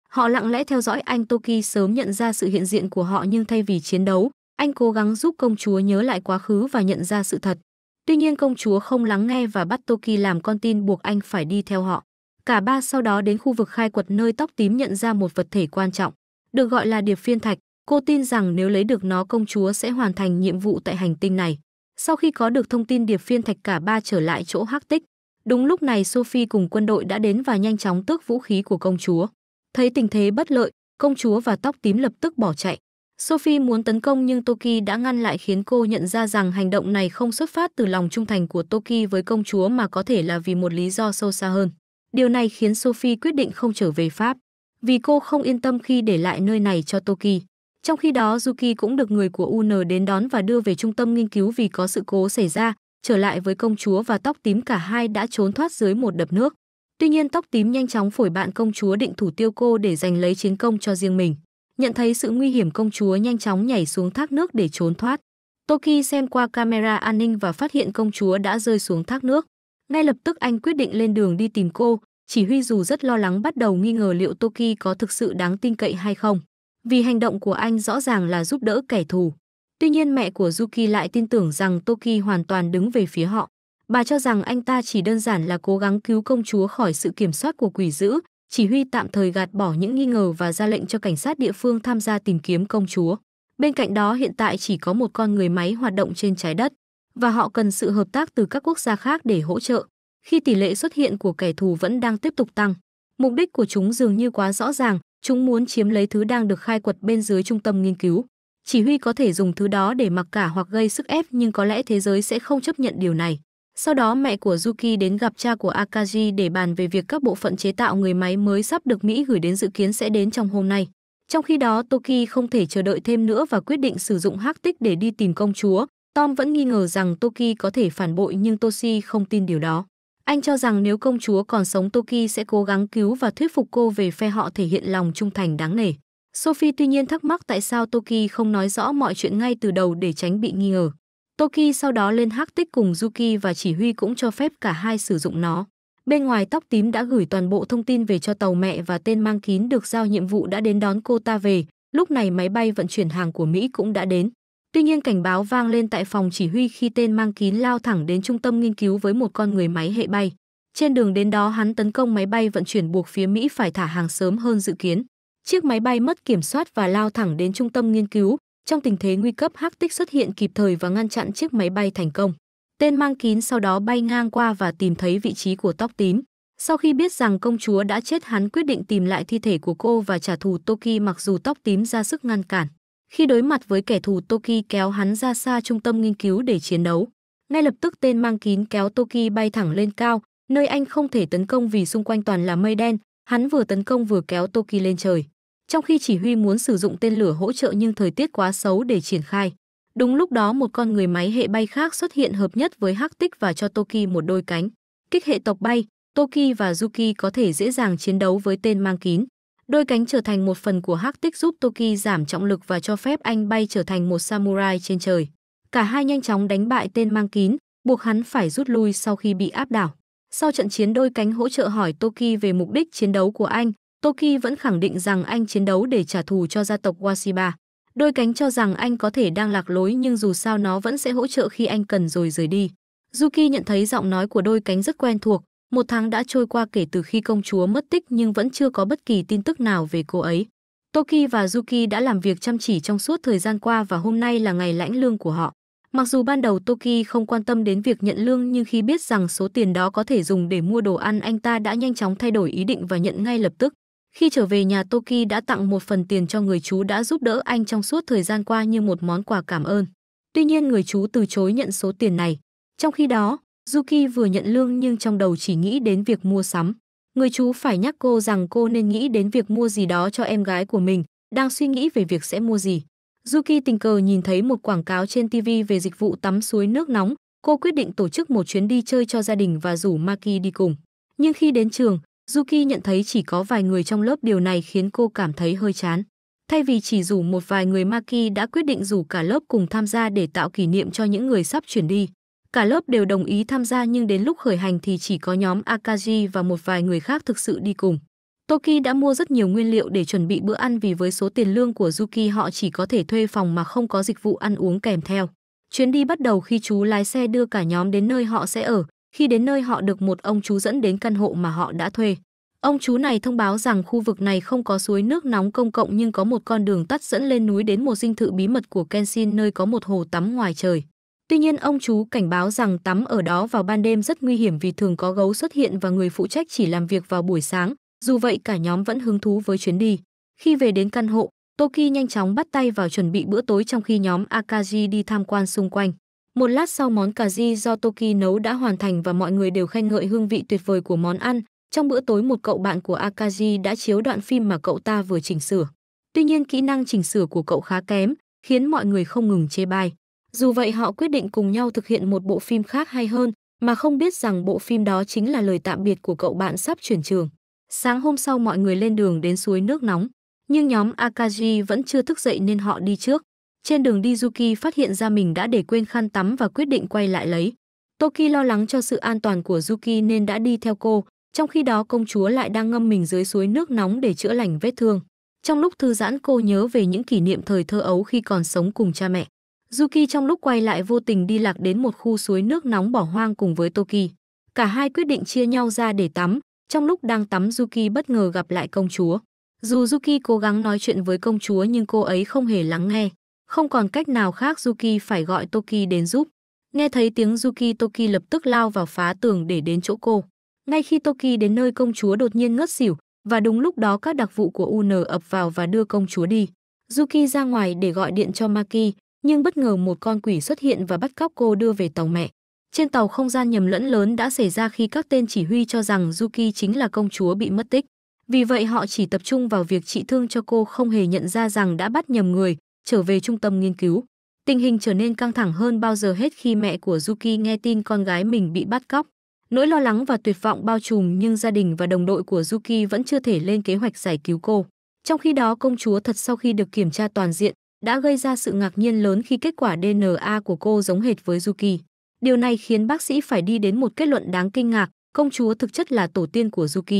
S1: Họ lặng lẽ theo dõi anh Toki sớm nhận ra sự hiện diện của họ nhưng thay vì chiến đấu, anh cố gắng giúp công chúa nhớ lại quá khứ và nhận ra sự thật. Tuy nhiên công chúa không lắng nghe và bắt Toki làm con tin buộc anh phải đi theo họ. Cả ba sau đó đến khu vực khai quật nơi tóc tím nhận ra một vật thể quan trọng, được gọi là điệp phiên thạch, Cô tin rằng nếu lấy được nó công chúa sẽ hoàn thành nhiệm vụ tại hành tinh này. Sau khi có được thông tin điệp phiên thạch cả ba trở lại chỗ hắc tích, đúng lúc này Sophie cùng quân đội đã đến và nhanh chóng tước vũ khí của công chúa. Thấy tình thế bất lợi, công chúa và tóc tím lập tức bỏ chạy. Sophie muốn tấn công nhưng Toki đã ngăn lại khiến cô nhận ra rằng hành động này không xuất phát từ lòng trung thành của Toki với công chúa mà có thể là vì một lý do sâu xa hơn. Điều này khiến Sophie quyết định không trở về Pháp, vì cô không yên tâm khi để lại nơi này cho Toki. Trong khi đó Yuki cũng được người của UN đến đón và đưa về trung tâm nghiên cứu vì có sự cố xảy ra, trở lại với công chúa và tóc tím cả hai đã trốn thoát dưới một đập nước. Tuy nhiên tóc tím nhanh chóng phổi bạn công chúa định thủ tiêu cô để giành lấy chiến công cho riêng mình. Nhận thấy sự nguy hiểm công chúa nhanh chóng nhảy xuống thác nước để trốn thoát. Toki xem qua camera an ninh và phát hiện công chúa đã rơi xuống thác nước. Ngay lập tức anh quyết định lên đường đi tìm cô, chỉ huy dù rất lo lắng bắt đầu nghi ngờ liệu Toki có thực sự đáng tin cậy hay không vì hành động của anh rõ ràng là giúp đỡ kẻ thù. Tuy nhiên mẹ của Yuki lại tin tưởng rằng Toki hoàn toàn đứng về phía họ. Bà cho rằng anh ta chỉ đơn giản là cố gắng cứu công chúa khỏi sự kiểm soát của quỷ dữ, chỉ huy tạm thời gạt bỏ những nghi ngờ và ra lệnh cho cảnh sát địa phương tham gia tìm kiếm công chúa. Bên cạnh đó hiện tại chỉ có một con người máy hoạt động trên trái đất và họ cần sự hợp tác từ các quốc gia khác để hỗ trợ. Khi tỷ lệ xuất hiện của kẻ thù vẫn đang tiếp tục tăng, mục đích của chúng dường như quá rõ ràng, Chúng muốn chiếm lấy thứ đang được khai quật bên dưới trung tâm nghiên cứu. Chỉ huy có thể dùng thứ đó để mặc cả hoặc gây sức ép nhưng có lẽ thế giới sẽ không chấp nhận điều này. Sau đó mẹ của Yuki đến gặp cha của Akaji để bàn về việc các bộ phận chế tạo người máy mới sắp được Mỹ gửi đến dự kiến sẽ đến trong hôm nay. Trong khi đó Toki không thể chờ đợi thêm nữa và quyết định sử dụng hắc tích để đi tìm công chúa. Tom vẫn nghi ngờ rằng Toki có thể phản bội nhưng Toshi không tin điều đó. Anh cho rằng nếu công chúa còn sống Toki sẽ cố gắng cứu và thuyết phục cô về phe họ thể hiện lòng trung thành đáng nể. Sophie tuy nhiên thắc mắc tại sao Toki không nói rõ mọi chuyện ngay từ đầu để tránh bị nghi ngờ. Toki sau đó lên hắc tích cùng Yuki và chỉ huy cũng cho phép cả hai sử dụng nó. Bên ngoài tóc tím đã gửi toàn bộ thông tin về cho tàu mẹ và tên mang kín được giao nhiệm vụ đã đến đón cô ta về. Lúc này máy bay vận chuyển hàng của Mỹ cũng đã đến. Tuy nhiên cảnh báo vang lên tại phòng chỉ huy khi tên mang kín lao thẳng đến trung tâm nghiên cứu với một con người máy hệ bay. Trên đường đến đó hắn tấn công máy bay vận chuyển buộc phía Mỹ phải thả hàng sớm hơn dự kiến. Chiếc máy bay mất kiểm soát và lao thẳng đến trung tâm nghiên cứu. Trong tình thế nguy cấp, Hắc Tích xuất hiện kịp thời và ngăn chặn chiếc máy bay thành công. Tên mang kín sau đó bay ngang qua và tìm thấy vị trí của tóc tím. Sau khi biết rằng công chúa đã chết hắn quyết định tìm lại thi thể của cô và trả thù Toki mặc dù tóc tím ra sức ngăn cản. Khi đối mặt với kẻ thù Toki kéo hắn ra xa trung tâm nghiên cứu để chiến đấu, ngay lập tức tên mang kín kéo Toki bay thẳng lên cao, nơi anh không thể tấn công vì xung quanh toàn là mây đen, hắn vừa tấn công vừa kéo Toki lên trời. Trong khi chỉ huy muốn sử dụng tên lửa hỗ trợ nhưng thời tiết quá xấu để triển khai. Đúng lúc đó một con người máy hệ bay khác xuất hiện hợp nhất với Hắc Tích và cho Toki một đôi cánh. Kích hệ tộc bay, Toki và Yuki có thể dễ dàng chiến đấu với tên mang kín. Đôi cánh trở thành một phần của hắc tích giúp Toki giảm trọng lực và cho phép anh bay trở thành một samurai trên trời. Cả hai nhanh chóng đánh bại tên mang kín, buộc hắn phải rút lui sau khi bị áp đảo. Sau trận chiến đôi cánh hỗ trợ hỏi Toki về mục đích chiến đấu của anh, Toki vẫn khẳng định rằng anh chiến đấu để trả thù cho gia tộc Washiba. Đôi cánh cho rằng anh có thể đang lạc lối nhưng dù sao nó vẫn sẽ hỗ trợ khi anh cần rồi rời đi. Yuki nhận thấy giọng nói của đôi cánh rất quen thuộc, một tháng đã trôi qua kể từ khi công chúa mất tích nhưng vẫn chưa có bất kỳ tin tức nào về cô ấy. Toki và Yuki đã làm việc chăm chỉ trong suốt thời gian qua và hôm nay là ngày lãnh lương của họ. Mặc dù ban đầu Toki không quan tâm đến việc nhận lương nhưng khi biết rằng số tiền đó có thể dùng để mua đồ ăn anh ta đã nhanh chóng thay đổi ý định và nhận ngay lập tức. Khi trở về nhà Toki đã tặng một phần tiền cho người chú đã giúp đỡ anh trong suốt thời gian qua như một món quà cảm ơn. Tuy nhiên người chú từ chối nhận số tiền này. Trong khi đó, Yuki vừa nhận lương nhưng trong đầu chỉ nghĩ đến việc mua sắm. Người chú phải nhắc cô rằng cô nên nghĩ đến việc mua gì đó cho em gái của mình, đang suy nghĩ về việc sẽ mua gì. Yuki tình cờ nhìn thấy một quảng cáo trên TV về dịch vụ tắm suối nước nóng, cô quyết định tổ chức một chuyến đi chơi cho gia đình và rủ Maki đi cùng. Nhưng khi đến trường, Yuki nhận thấy chỉ có vài người trong lớp điều này khiến cô cảm thấy hơi chán. Thay vì chỉ rủ một vài người Maki đã quyết định rủ cả lớp cùng tham gia để tạo kỷ niệm cho những người sắp chuyển đi. Cả lớp đều đồng ý tham gia nhưng đến lúc khởi hành thì chỉ có nhóm Akaji và một vài người khác thực sự đi cùng. Toki đã mua rất nhiều nguyên liệu để chuẩn bị bữa ăn vì với số tiền lương của Yuki họ chỉ có thể thuê phòng mà không có dịch vụ ăn uống kèm theo. Chuyến đi bắt đầu khi chú lái xe đưa cả nhóm đến nơi họ sẽ ở, khi đến nơi họ được một ông chú dẫn đến căn hộ mà họ đã thuê. Ông chú này thông báo rằng khu vực này không có suối nước nóng công cộng nhưng có một con đường tắt dẫn lên núi đến một dinh thự bí mật của Kenshin nơi có một hồ tắm ngoài trời. Tuy nhiên ông chú cảnh báo rằng tắm ở đó vào ban đêm rất nguy hiểm vì thường có gấu xuất hiện và người phụ trách chỉ làm việc vào buổi sáng. Dù vậy cả nhóm vẫn hứng thú với chuyến đi. Khi về đến căn hộ, Toki nhanh chóng bắt tay vào chuẩn bị bữa tối trong khi nhóm Akaji đi tham quan xung quanh. Một lát sau món cà ri do Toki nấu đã hoàn thành và mọi người đều khen ngợi hương vị tuyệt vời của món ăn. Trong bữa tối một cậu bạn của Akaji đã chiếu đoạn phim mà cậu ta vừa chỉnh sửa. Tuy nhiên kỹ năng chỉnh sửa của cậu khá kém, khiến mọi người không ngừng chê bai. Dù vậy họ quyết định cùng nhau thực hiện một bộ phim khác hay hơn, mà không biết rằng bộ phim đó chính là lời tạm biệt của cậu bạn sắp chuyển trường. Sáng hôm sau mọi người lên đường đến suối nước nóng, nhưng nhóm Akaji vẫn chưa thức dậy nên họ đi trước. Trên đường đi Yuki phát hiện ra mình đã để quên khăn tắm và quyết định quay lại lấy. Toki lo lắng cho sự an toàn của Yuki nên đã đi theo cô, trong khi đó công chúa lại đang ngâm mình dưới suối nước nóng để chữa lành vết thương. Trong lúc thư giãn cô nhớ về những kỷ niệm thời thơ ấu khi còn sống cùng cha mẹ. Yuki trong lúc quay lại vô tình đi lạc đến một khu suối nước nóng bỏ hoang cùng với Toki. Cả hai quyết định chia nhau ra để tắm, trong lúc đang tắm Yuki bất ngờ gặp lại công chúa. Dù Yuki cố gắng nói chuyện với công chúa nhưng cô ấy không hề lắng nghe. Không còn cách nào khác Yuki phải gọi Toki đến giúp. Nghe thấy tiếng Yuki Toki lập tức lao vào phá tường để đến chỗ cô. Ngay khi Toki đến nơi công chúa đột nhiên ngất xỉu, và đúng lúc đó các đặc vụ của UN ập vào và đưa công chúa đi. Yuki ra ngoài để gọi điện cho Maki, nhưng bất ngờ một con quỷ xuất hiện và bắt cóc cô đưa về tàu mẹ. Trên tàu không gian nhầm lẫn lớn đã xảy ra khi các tên chỉ huy cho rằng Yuki chính là công chúa bị mất tích. Vì vậy họ chỉ tập trung vào việc trị thương cho cô không hề nhận ra rằng đã bắt nhầm người, trở về trung tâm nghiên cứu. Tình hình trở nên căng thẳng hơn bao giờ hết khi mẹ của Yuki nghe tin con gái mình bị bắt cóc. Nỗi lo lắng và tuyệt vọng bao trùm nhưng gia đình và đồng đội của Yuki vẫn chưa thể lên kế hoạch giải cứu cô. Trong khi đó công chúa thật sau khi được kiểm tra toàn diện, đã gây ra sự ngạc nhiên lớn khi kết quả DNA của cô giống hệt với Yuki. Điều này khiến bác sĩ phải đi đến một kết luận đáng kinh ngạc, công chúa thực chất là tổ tiên của Yuki.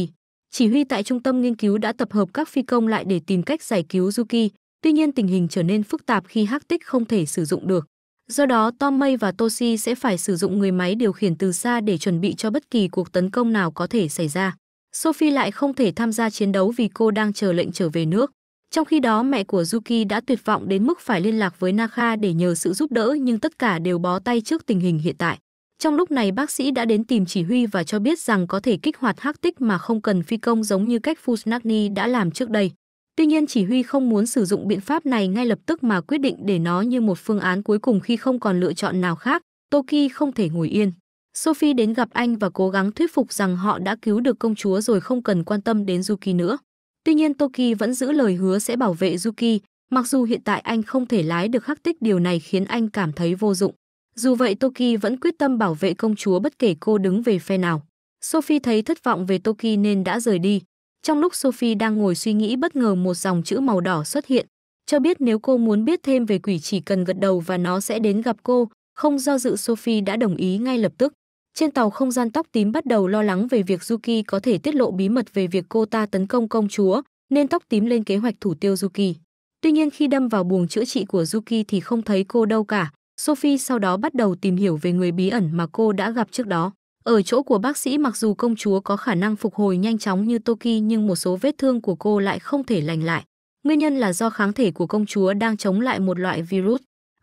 S1: Chỉ huy tại trung tâm nghiên cứu đã tập hợp các phi công lại để tìm cách giải cứu Yuki, tuy nhiên tình hình trở nên phức tạp khi hắc tích không thể sử dụng được. Do đó, Tom và Toshi sẽ phải sử dụng người máy điều khiển từ xa để chuẩn bị cho bất kỳ cuộc tấn công nào có thể xảy ra. Sophie lại không thể tham gia chiến đấu vì cô đang chờ lệnh trở về nước. Trong khi đó mẹ của Yuki đã tuyệt vọng đến mức phải liên lạc với Naka để nhờ sự giúp đỡ nhưng tất cả đều bó tay trước tình hình hiện tại. Trong lúc này bác sĩ đã đến tìm chỉ huy và cho biết rằng có thể kích hoạt hắc tích mà không cần phi công giống như cách Fusnagni đã làm trước đây. Tuy nhiên chỉ huy không muốn sử dụng biện pháp này ngay lập tức mà quyết định để nó như một phương án cuối cùng khi không còn lựa chọn nào khác. Toki không thể ngồi yên. Sophie đến gặp anh và cố gắng thuyết phục rằng họ đã cứu được công chúa rồi không cần quan tâm đến Yuki nữa. Tuy nhiên Toki vẫn giữ lời hứa sẽ bảo vệ Yuki, mặc dù hiện tại anh không thể lái được hắc tích điều này khiến anh cảm thấy vô dụng. Dù vậy Toki vẫn quyết tâm bảo vệ công chúa bất kể cô đứng về phe nào. Sophie thấy thất vọng về Toki nên đã rời đi. Trong lúc Sophie đang ngồi suy nghĩ bất ngờ một dòng chữ màu đỏ xuất hiện, cho biết nếu cô muốn biết thêm về quỷ chỉ cần gật đầu và nó sẽ đến gặp cô, không do dự Sophie đã đồng ý ngay lập tức. Trên tàu không gian tóc tím bắt đầu lo lắng về việc Yuki có thể tiết lộ bí mật về việc cô ta tấn công công chúa, nên tóc tím lên kế hoạch thủ tiêu Yuki. Tuy nhiên khi đâm vào buồng chữa trị của Yuki thì không thấy cô đâu cả. Sophie sau đó bắt đầu tìm hiểu về người bí ẩn mà cô đã gặp trước đó. Ở chỗ của bác sĩ mặc dù công chúa có khả năng phục hồi nhanh chóng như Toki nhưng một số vết thương của cô lại không thể lành lại. Nguyên nhân là do kháng thể của công chúa đang chống lại một loại virus.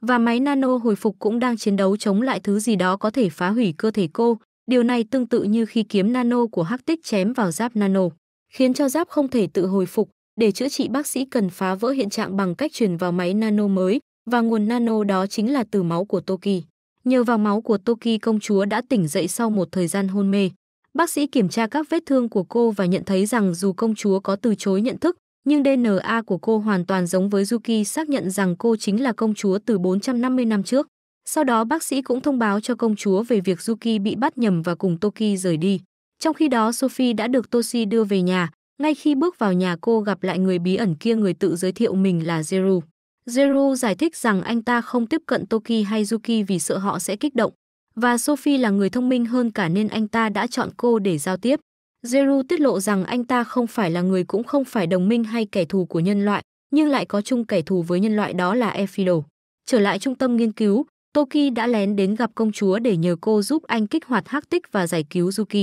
S1: Và máy nano hồi phục cũng đang chiến đấu chống lại thứ gì đó có thể phá hủy cơ thể cô. Điều này tương tự như khi kiếm nano của Hắc Tích chém vào giáp nano, khiến cho giáp không thể tự hồi phục. Để chữa trị bác sĩ cần phá vỡ hiện trạng bằng cách truyền vào máy nano mới và nguồn nano đó chính là từ máu của Toki. Nhờ vào máu của Toki công chúa đã tỉnh dậy sau một thời gian hôn mê. Bác sĩ kiểm tra các vết thương của cô và nhận thấy rằng dù công chúa có từ chối nhận thức, nhưng DNA của cô hoàn toàn giống với Yuki xác nhận rằng cô chính là công chúa từ 450 năm trước. Sau đó bác sĩ cũng thông báo cho công chúa về việc Yuki bị bắt nhầm và cùng Toki rời đi. Trong khi đó Sophie đã được Toshi đưa về nhà, ngay khi bước vào nhà cô gặp lại người bí ẩn kia người tự giới thiệu mình là Zero. Zero giải thích rằng anh ta không tiếp cận Toki hay Yuki vì sợ họ sẽ kích động. Và Sophie là người thông minh hơn cả nên anh ta đã chọn cô để giao tiếp. Zeru tiết lộ rằng anh ta không phải là người cũng không phải đồng minh hay kẻ thù của nhân loại, nhưng lại có chung kẻ thù với nhân loại đó là Ephido. Trở lại trung tâm nghiên cứu, Toki đã lén đến gặp công chúa để nhờ cô giúp anh kích hoạt hắc tích và giải cứu Yuki.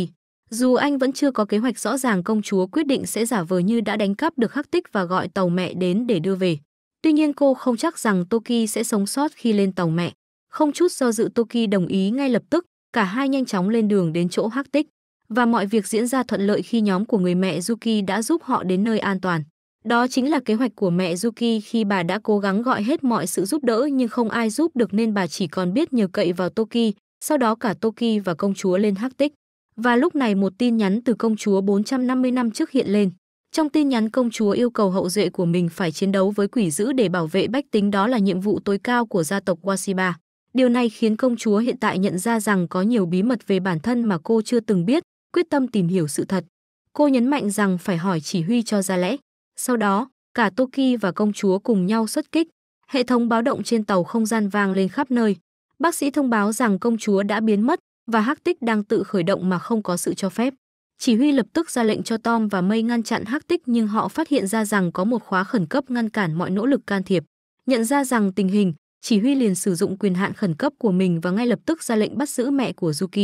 S1: Dù anh vẫn chưa có kế hoạch rõ ràng công chúa quyết định sẽ giả vờ như đã đánh cắp được hắc tích và gọi tàu mẹ đến để đưa về. Tuy nhiên cô không chắc rằng Toki sẽ sống sót khi lên tàu mẹ. Không chút do dự Toki đồng ý ngay lập tức, cả hai nhanh chóng lên đường đến chỗ hắc tích và mọi việc diễn ra thuận lợi khi nhóm của người mẹ Yuki đã giúp họ đến nơi an toàn. Đó chính là kế hoạch của mẹ Yuki khi bà đã cố gắng gọi hết mọi sự giúp đỡ nhưng không ai giúp được nên bà chỉ còn biết nhờ cậy vào Toki, sau đó cả Toki và công chúa lên hắc tích. Và lúc này một tin nhắn từ công chúa 450 năm trước hiện lên. Trong tin nhắn công chúa yêu cầu hậu duệ của mình phải chiến đấu với quỷ dữ để bảo vệ bách tính đó là nhiệm vụ tối cao của gia tộc Washiba. Điều này khiến công chúa hiện tại nhận ra rằng có nhiều bí mật về bản thân mà cô chưa từng biết quyết tâm tìm hiểu sự thật. Cô nhấn mạnh rằng phải hỏi chỉ huy cho ra lẽ. Sau đó, cả Toki và công chúa cùng nhau xuất kích. Hệ thống báo động trên tàu không gian vang lên khắp nơi. Bác sĩ thông báo rằng công chúa đã biến mất và Hắc Tích đang tự khởi động mà không có sự cho phép. Chỉ huy lập tức ra lệnh cho Tom và May ngăn chặn Hắc Tích nhưng họ phát hiện ra rằng có một khóa khẩn cấp ngăn cản mọi nỗ lực can thiệp. Nhận ra rằng tình hình, chỉ huy liền sử dụng quyền hạn khẩn cấp của mình và ngay lập tức ra lệnh bắt giữ mẹ của Yuki.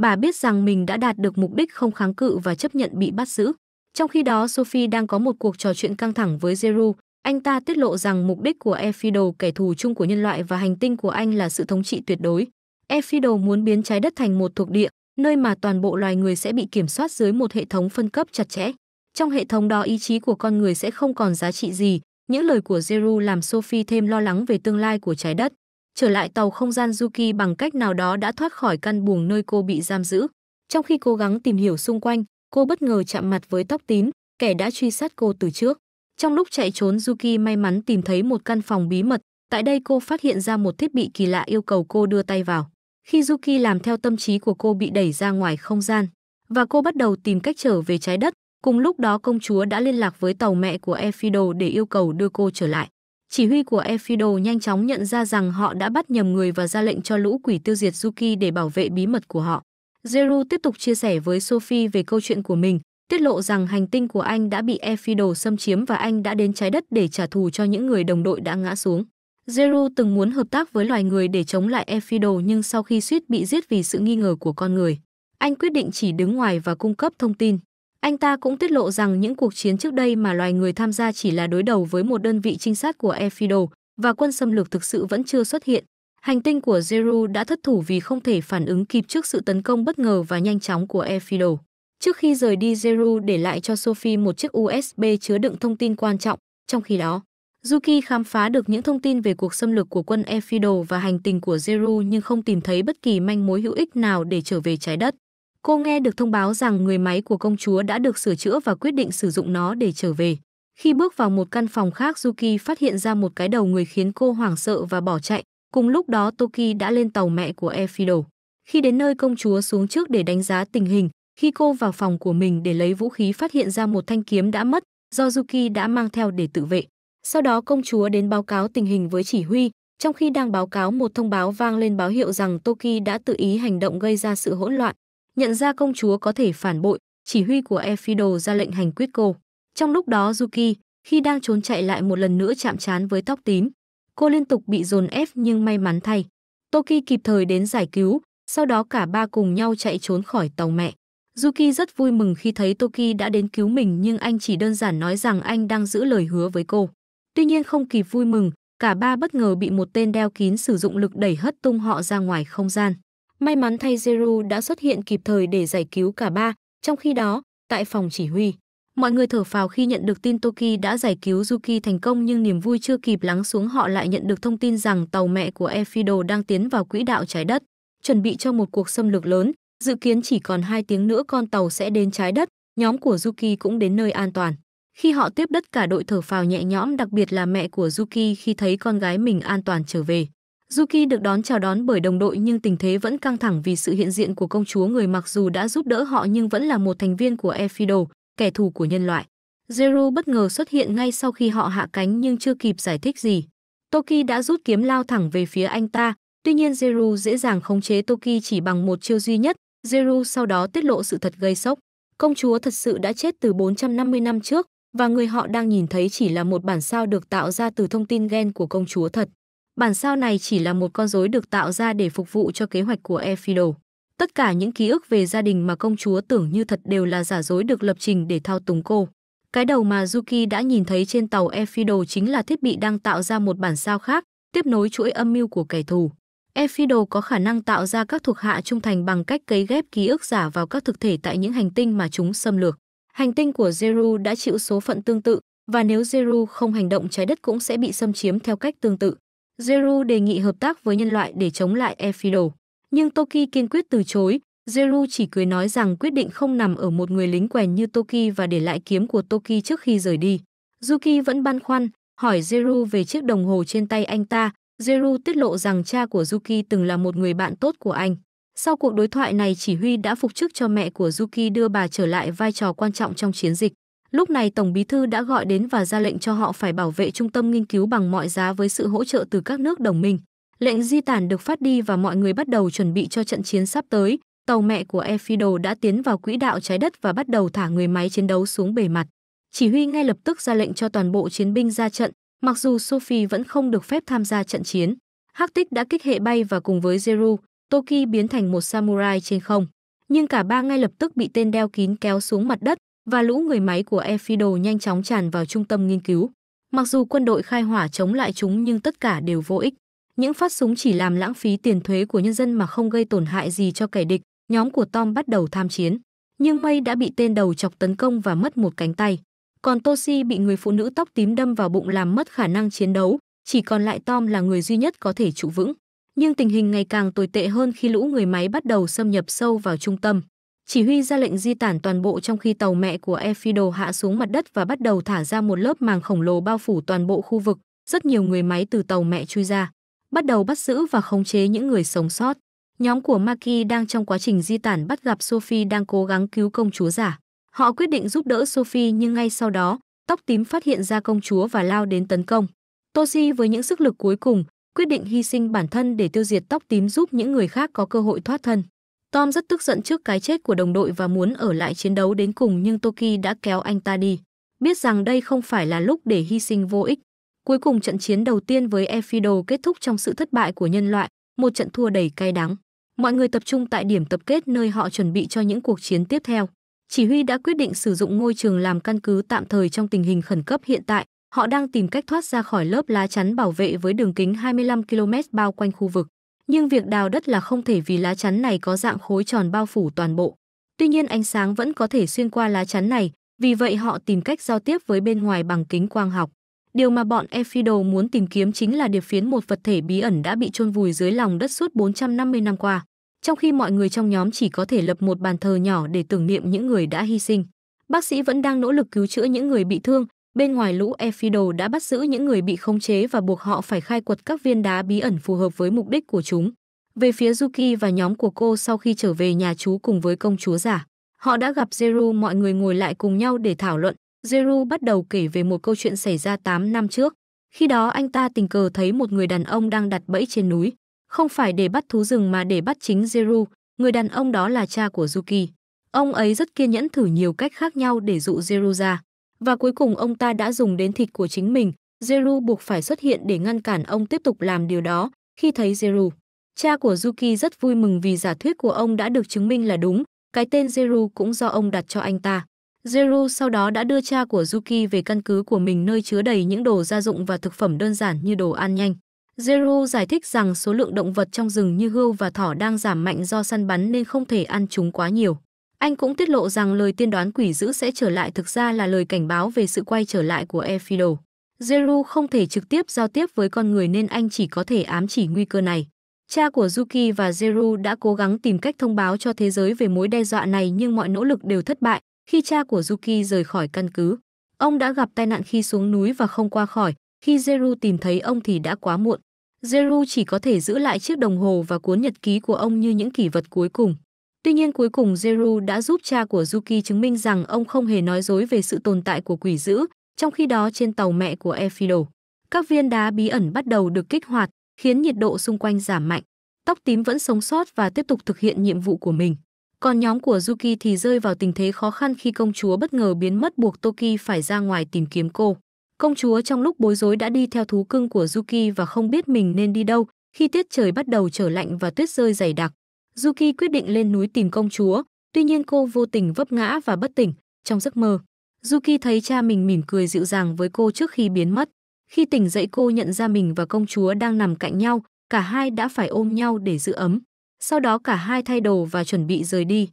S1: Bà biết rằng mình đã đạt được mục đích không kháng cự và chấp nhận bị bắt giữ. Trong khi đó, Sophie đang có một cuộc trò chuyện căng thẳng với Zero. Anh ta tiết lộ rằng mục đích của Ephido, kẻ thù chung của nhân loại và hành tinh của anh là sự thống trị tuyệt đối. Ephido muốn biến trái đất thành một thuộc địa, nơi mà toàn bộ loài người sẽ bị kiểm soát dưới một hệ thống phân cấp chặt chẽ. Trong hệ thống đó ý chí của con người sẽ không còn giá trị gì, những lời của Zero làm Sophie thêm lo lắng về tương lai của trái đất trở lại tàu không gian Yuki bằng cách nào đó đã thoát khỏi căn buồng nơi cô bị giam giữ. Trong khi cố gắng tìm hiểu xung quanh, cô bất ngờ chạm mặt với tóc tín kẻ đã truy sát cô từ trước. Trong lúc chạy trốn Yuki may mắn tìm thấy một căn phòng bí mật, tại đây cô phát hiện ra một thiết bị kỳ lạ yêu cầu cô đưa tay vào. Khi Yuki làm theo tâm trí của cô bị đẩy ra ngoài không gian, và cô bắt đầu tìm cách trở về trái đất, cùng lúc đó công chúa đã liên lạc với tàu mẹ của Efido để yêu cầu đưa cô trở lại. Chỉ huy của Efido nhanh chóng nhận ra rằng họ đã bắt nhầm người và ra lệnh cho lũ quỷ tiêu diệt Zuki để bảo vệ bí mật của họ. Zero tiếp tục chia sẻ với Sophie về câu chuyện của mình, tiết lộ rằng hành tinh của anh đã bị Efido xâm chiếm và anh đã đến trái đất để trả thù cho những người đồng đội đã ngã xuống. Zero từng muốn hợp tác với loài người để chống lại Efido nhưng sau khi suýt bị giết vì sự nghi ngờ của con người, anh quyết định chỉ đứng ngoài và cung cấp thông tin. Anh ta cũng tiết lộ rằng những cuộc chiến trước đây mà loài người tham gia chỉ là đối đầu với một đơn vị trinh sát của Efido và quân xâm lược thực sự vẫn chưa xuất hiện. Hành tinh của Zero đã thất thủ vì không thể phản ứng kịp trước sự tấn công bất ngờ và nhanh chóng của Efido. Trước khi rời đi Zero để lại cho Sophie một chiếc USB chứa đựng thông tin quan trọng, trong khi đó, Yuki khám phá được những thông tin về cuộc xâm lược của quân Efido và hành tinh của Zero nhưng không tìm thấy bất kỳ manh mối hữu ích nào để trở về trái đất. Cô nghe được thông báo rằng người máy của công chúa đã được sửa chữa và quyết định sử dụng nó để trở về. Khi bước vào một căn phòng khác, Yuki phát hiện ra một cái đầu người khiến cô hoảng sợ và bỏ chạy. Cùng lúc đó Toki đã lên tàu mẹ của Efido. Khi đến nơi công chúa xuống trước để đánh giá tình hình, khi cô vào phòng của mình để lấy vũ khí phát hiện ra một thanh kiếm đã mất, do Yuki đã mang theo để tự vệ. Sau đó công chúa đến báo cáo tình hình với chỉ huy, trong khi đang báo cáo một thông báo vang lên báo hiệu rằng Toki đã tự ý hành động gây ra sự hỗn loạn, nhận ra công chúa có thể phản bội, chỉ huy của Efido ra lệnh hành quyết cô. Trong lúc đó Yuki, khi đang trốn chạy lại một lần nữa chạm trán với tóc tím. Cô liên tục bị dồn ép nhưng may mắn thay. Toki kịp thời đến giải cứu, sau đó cả ba cùng nhau chạy trốn khỏi tàu mẹ. Yuki rất vui mừng khi thấy Toki đã đến cứu mình nhưng anh chỉ đơn giản nói rằng anh đang giữ lời hứa với cô. Tuy nhiên không kịp vui mừng, cả ba bất ngờ bị một tên đeo kín sử dụng lực đẩy hất tung họ ra ngoài không gian. May mắn thay Zero đã xuất hiện kịp thời để giải cứu cả ba, trong khi đó, tại phòng chỉ huy, mọi người thở phào khi nhận được tin Toki đã giải cứu Yuki thành công nhưng niềm vui chưa kịp lắng xuống họ lại nhận được thông tin rằng tàu mẹ của Efido đang tiến vào quỹ đạo trái đất, chuẩn bị cho một cuộc xâm lược lớn, dự kiến chỉ còn hai tiếng nữa con tàu sẽ đến trái đất, nhóm của Yuki cũng đến nơi an toàn. Khi họ tiếp đất cả đội thở phào nhẹ nhõm đặc biệt là mẹ của Yuki khi thấy con gái mình an toàn trở về. Yuki được đón chào đón bởi đồng đội nhưng tình thế vẫn căng thẳng vì sự hiện diện của công chúa người mặc dù đã giúp đỡ họ nhưng vẫn là một thành viên của Efido, kẻ thù của nhân loại. Zero bất ngờ xuất hiện ngay sau khi họ hạ cánh nhưng chưa kịp giải thích gì. Toki đã rút kiếm lao thẳng về phía anh ta, tuy nhiên Zero dễ dàng khống chế Toki chỉ bằng một chiêu duy nhất. Zero sau đó tiết lộ sự thật gây sốc. Công chúa thật sự đã chết từ 450 năm trước và người họ đang nhìn thấy chỉ là một bản sao được tạo ra từ thông tin gen của công chúa thật. Bản sao này chỉ là một con rối được tạo ra để phục vụ cho kế hoạch của Efido. Tất cả những ký ức về gia đình mà công chúa tưởng như thật đều là giả dối được lập trình để thao túng cô. Cái đầu mà Zuki đã nhìn thấy trên tàu Efido chính là thiết bị đang tạo ra một bản sao khác, tiếp nối chuỗi âm mưu của kẻ thù. Efido có khả năng tạo ra các thuộc hạ trung thành bằng cách cấy ghép ký ức giả vào các thực thể tại những hành tinh mà chúng xâm lược. Hành tinh của Zeru đã chịu số phận tương tự, và nếu Zeru không hành động trái đất cũng sẽ bị xâm chiếm theo cách tương tự. Zeru đề nghị hợp tác với nhân loại để chống lại Efido. Nhưng Toki kiên quyết từ chối, Zeru chỉ cười nói rằng quyết định không nằm ở một người lính quèn như Toki và để lại kiếm của Toki trước khi rời đi. Yuki vẫn băn khoăn, hỏi Zeru về chiếc đồng hồ trên tay anh ta. Zeru tiết lộ rằng cha của Yuki từng là một người bạn tốt của anh. Sau cuộc đối thoại này chỉ huy đã phục chức cho mẹ của Yuki đưa bà trở lại vai trò quan trọng trong chiến dịch. Lúc này Tổng Bí thư đã gọi đến và ra lệnh cho họ phải bảo vệ trung tâm nghiên cứu bằng mọi giá với sự hỗ trợ từ các nước đồng minh. Lệnh di tản được phát đi và mọi người bắt đầu chuẩn bị cho trận chiến sắp tới. Tàu mẹ của Efido đã tiến vào quỹ đạo trái đất và bắt đầu thả người máy chiến đấu xuống bề mặt. Chỉ huy ngay lập tức ra lệnh cho toàn bộ chiến binh ra trận, mặc dù Sophie vẫn không được phép tham gia trận chiến. Hắc đã kích hệ bay và cùng với Zeru, Toki biến thành một samurai trên không. Nhưng cả ba ngay lập tức bị tên đeo kín kéo xuống mặt đất, và lũ người máy của Efido nhanh chóng tràn vào trung tâm nghiên cứu. Mặc dù quân đội khai hỏa chống lại chúng nhưng tất cả đều vô ích. Những phát súng chỉ làm lãng phí tiền thuế của nhân dân mà không gây tổn hại gì cho kẻ địch. Nhóm của Tom bắt đầu tham chiến, nhưng May đã bị tên đầu chọc tấn công và mất một cánh tay. Còn Toshi bị người phụ nữ tóc tím đâm vào bụng làm mất khả năng chiến đấu, chỉ còn lại Tom là người duy nhất có thể trụ vững. Nhưng tình hình ngày càng tồi tệ hơn khi lũ người máy bắt đầu xâm nhập sâu vào trung tâm chỉ huy ra lệnh di tản toàn bộ trong khi tàu mẹ của Efido hạ xuống mặt đất và bắt đầu thả ra một lớp màng khổng lồ bao phủ toàn bộ khu vực, rất nhiều người máy từ tàu mẹ chui ra, bắt đầu bắt giữ và khống chế những người sống sót. Nhóm của Maki đang trong quá trình di tản bắt gặp Sophie đang cố gắng cứu công chúa giả. Họ quyết định giúp đỡ Sophie nhưng ngay sau đó, tóc tím phát hiện ra công chúa và lao đến tấn công. Toshi với những sức lực cuối cùng, quyết định hy sinh bản thân để tiêu diệt tóc tím giúp những người khác có cơ hội thoát thân. Tom rất tức giận trước cái chết của đồng đội và muốn ở lại chiến đấu đến cùng nhưng Toki đã kéo anh ta đi. Biết rằng đây không phải là lúc để hy sinh vô ích. Cuối cùng trận chiến đầu tiên với Efido kết thúc trong sự thất bại của nhân loại, một trận thua đầy cay đắng. Mọi người tập trung tại điểm tập kết nơi họ chuẩn bị cho những cuộc chiến tiếp theo. Chỉ huy đã quyết định sử dụng ngôi trường làm căn cứ tạm thời trong tình hình khẩn cấp hiện tại. Họ đang tìm cách thoát ra khỏi lớp lá chắn bảo vệ với đường kính 25 km bao quanh khu vực nhưng việc đào đất là không thể vì lá chắn này có dạng khối tròn bao phủ toàn bộ. Tuy nhiên ánh sáng vẫn có thể xuyên qua lá chắn này, vì vậy họ tìm cách giao tiếp với bên ngoài bằng kính quang học. Điều mà bọn Ephido muốn tìm kiếm chính là điệp phiến một vật thể bí ẩn đã bị chôn vùi dưới lòng đất suốt 450 năm qua, trong khi mọi người trong nhóm chỉ có thể lập một bàn thờ nhỏ để tưởng niệm những người đã hy sinh. Bác sĩ vẫn đang nỗ lực cứu chữa những người bị thương, bên ngoài lũ Efido đã bắt giữ những người bị khống chế và buộc họ phải khai quật các viên đá bí ẩn phù hợp với mục đích của chúng. Về phía Yuki và nhóm của cô sau khi trở về nhà chú cùng với công chúa giả, họ đã gặp Zeru mọi người ngồi lại cùng nhau để thảo luận. Zeru bắt đầu kể về một câu chuyện xảy ra 8 năm trước. Khi đó anh ta tình cờ thấy một người đàn ông đang đặt bẫy trên núi, không phải để bắt thú rừng mà để bắt chính Zeru, người đàn ông đó là cha của Yuki. Ông ấy rất kiên nhẫn thử nhiều cách khác nhau để dụ Zeru ra. Và cuối cùng ông ta đã dùng đến thịt của chính mình, Zeru buộc phải xuất hiện để ngăn cản ông tiếp tục làm điều đó. Khi thấy Zeru, cha của Yuki rất vui mừng vì giả thuyết của ông đã được chứng minh là đúng, cái tên Zeru cũng do ông đặt cho anh ta. Zeru sau đó đã đưa cha của Yuki về căn cứ của mình nơi chứa đầy những đồ gia dụng và thực phẩm đơn giản như đồ ăn nhanh. Zero giải thích rằng số lượng động vật trong rừng như hươu và thỏ đang giảm mạnh do săn bắn nên không thể ăn chúng quá nhiều. Anh cũng tiết lộ rằng lời tiên đoán quỷ dữ sẽ trở lại thực ra là lời cảnh báo về sự quay trở lại của Efido. Zeru không thể trực tiếp giao tiếp với con người nên anh chỉ có thể ám chỉ nguy cơ này. Cha của Yuki và Zeru đã cố gắng tìm cách thông báo cho thế giới về mối đe dọa này nhưng mọi nỗ lực đều thất bại khi cha của Yuki rời khỏi căn cứ. Ông đã gặp tai nạn khi xuống núi và không qua khỏi, khi Zeru tìm thấy ông thì đã quá muộn. Zeru chỉ có thể giữ lại chiếc đồng hồ và cuốn nhật ký của ông như những kỷ vật cuối cùng. Tuy nhiên cuối cùng Zeru đã giúp cha của Yuki chứng minh rằng ông không hề nói dối về sự tồn tại của quỷ dữ, trong khi đó trên tàu mẹ của Efido. Các viên đá bí ẩn bắt đầu được kích hoạt, khiến nhiệt độ xung quanh giảm mạnh. Tóc tím vẫn sống sót và tiếp tục thực hiện nhiệm vụ của mình. Còn nhóm của Yuki thì rơi vào tình thế khó khăn khi công chúa bất ngờ biến mất buộc Toki phải ra ngoài tìm kiếm cô. Công chúa trong lúc bối rối đã đi theo thú cưng của Yuki và không biết mình nên đi đâu khi tiết trời bắt đầu trở lạnh và tuyết rơi dày đặc. Yuki quyết định lên núi tìm công chúa, tuy nhiên cô vô tình vấp ngã và bất tỉnh trong giấc mơ. Yuki thấy cha mình mỉm cười dịu dàng với cô trước khi biến mất. Khi tỉnh dậy cô nhận ra mình và công chúa đang nằm cạnh nhau, cả hai đã phải ôm nhau để giữ ấm. Sau đó cả hai thay đồ và chuẩn bị rời đi.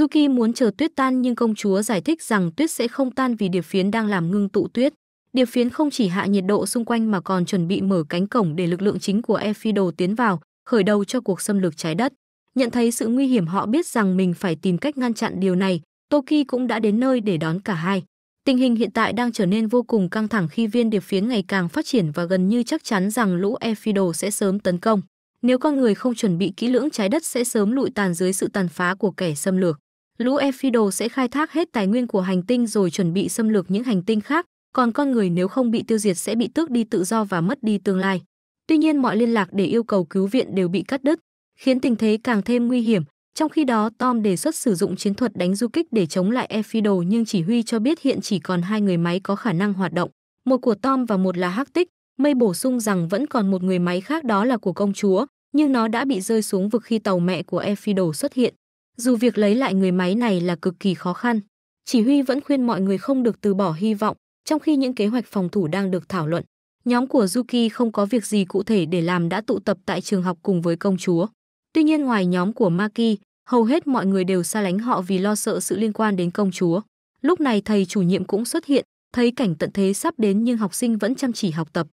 S1: Yuki muốn chờ tuyết tan nhưng công chúa giải thích rằng tuyết sẽ không tan vì điệp phiến đang làm ngưng tụ tuyết. Điệp phiến không chỉ hạ nhiệt độ xung quanh mà còn chuẩn bị mở cánh cổng để lực lượng chính của Ephido tiến vào, khởi đầu cho cuộc xâm lược trái đất. Nhận thấy sự nguy hiểm họ biết rằng mình phải tìm cách ngăn chặn điều này, Toki cũng đã đến nơi để đón cả hai. Tình hình hiện tại đang trở nên vô cùng căng thẳng khi viên điệp phiến ngày càng phát triển và gần như chắc chắn rằng lũ Ephido sẽ sớm tấn công. Nếu con người không chuẩn bị kỹ lưỡng trái đất sẽ sớm lụi tàn dưới sự tàn phá của kẻ xâm lược. Lũ Ephido sẽ khai thác hết tài nguyên của hành tinh rồi chuẩn bị xâm lược những hành tinh khác, còn con người nếu không bị tiêu diệt sẽ bị tước đi tự do và mất đi tương lai. Tuy nhiên mọi liên lạc để yêu cầu cứu viện đều bị cắt đứt, khiến tình thế càng thêm nguy hiểm. Trong khi đó, Tom đề xuất sử dụng chiến thuật đánh du kích để chống lại Effido nhưng chỉ huy cho biết hiện chỉ còn hai người máy có khả năng hoạt động, một của Tom và một là Hắc Tích. Mây bổ sung rằng vẫn còn một người máy khác đó là của công chúa, nhưng nó đã bị rơi xuống vực khi tàu mẹ của Effido xuất hiện. Dù việc lấy lại người máy này là cực kỳ khó khăn, chỉ huy vẫn khuyên mọi người không được từ bỏ hy vọng, trong khi những kế hoạch phòng thủ đang được thảo luận. Nhóm của Yuki không có việc gì cụ thể để làm đã tụ tập tại trường học cùng với công chúa. Tuy nhiên ngoài nhóm của Maki, hầu hết mọi người đều xa lánh họ vì lo sợ sự liên quan đến công chúa. Lúc này thầy chủ nhiệm cũng xuất hiện, thấy cảnh tận thế sắp đến nhưng học sinh vẫn chăm chỉ học tập.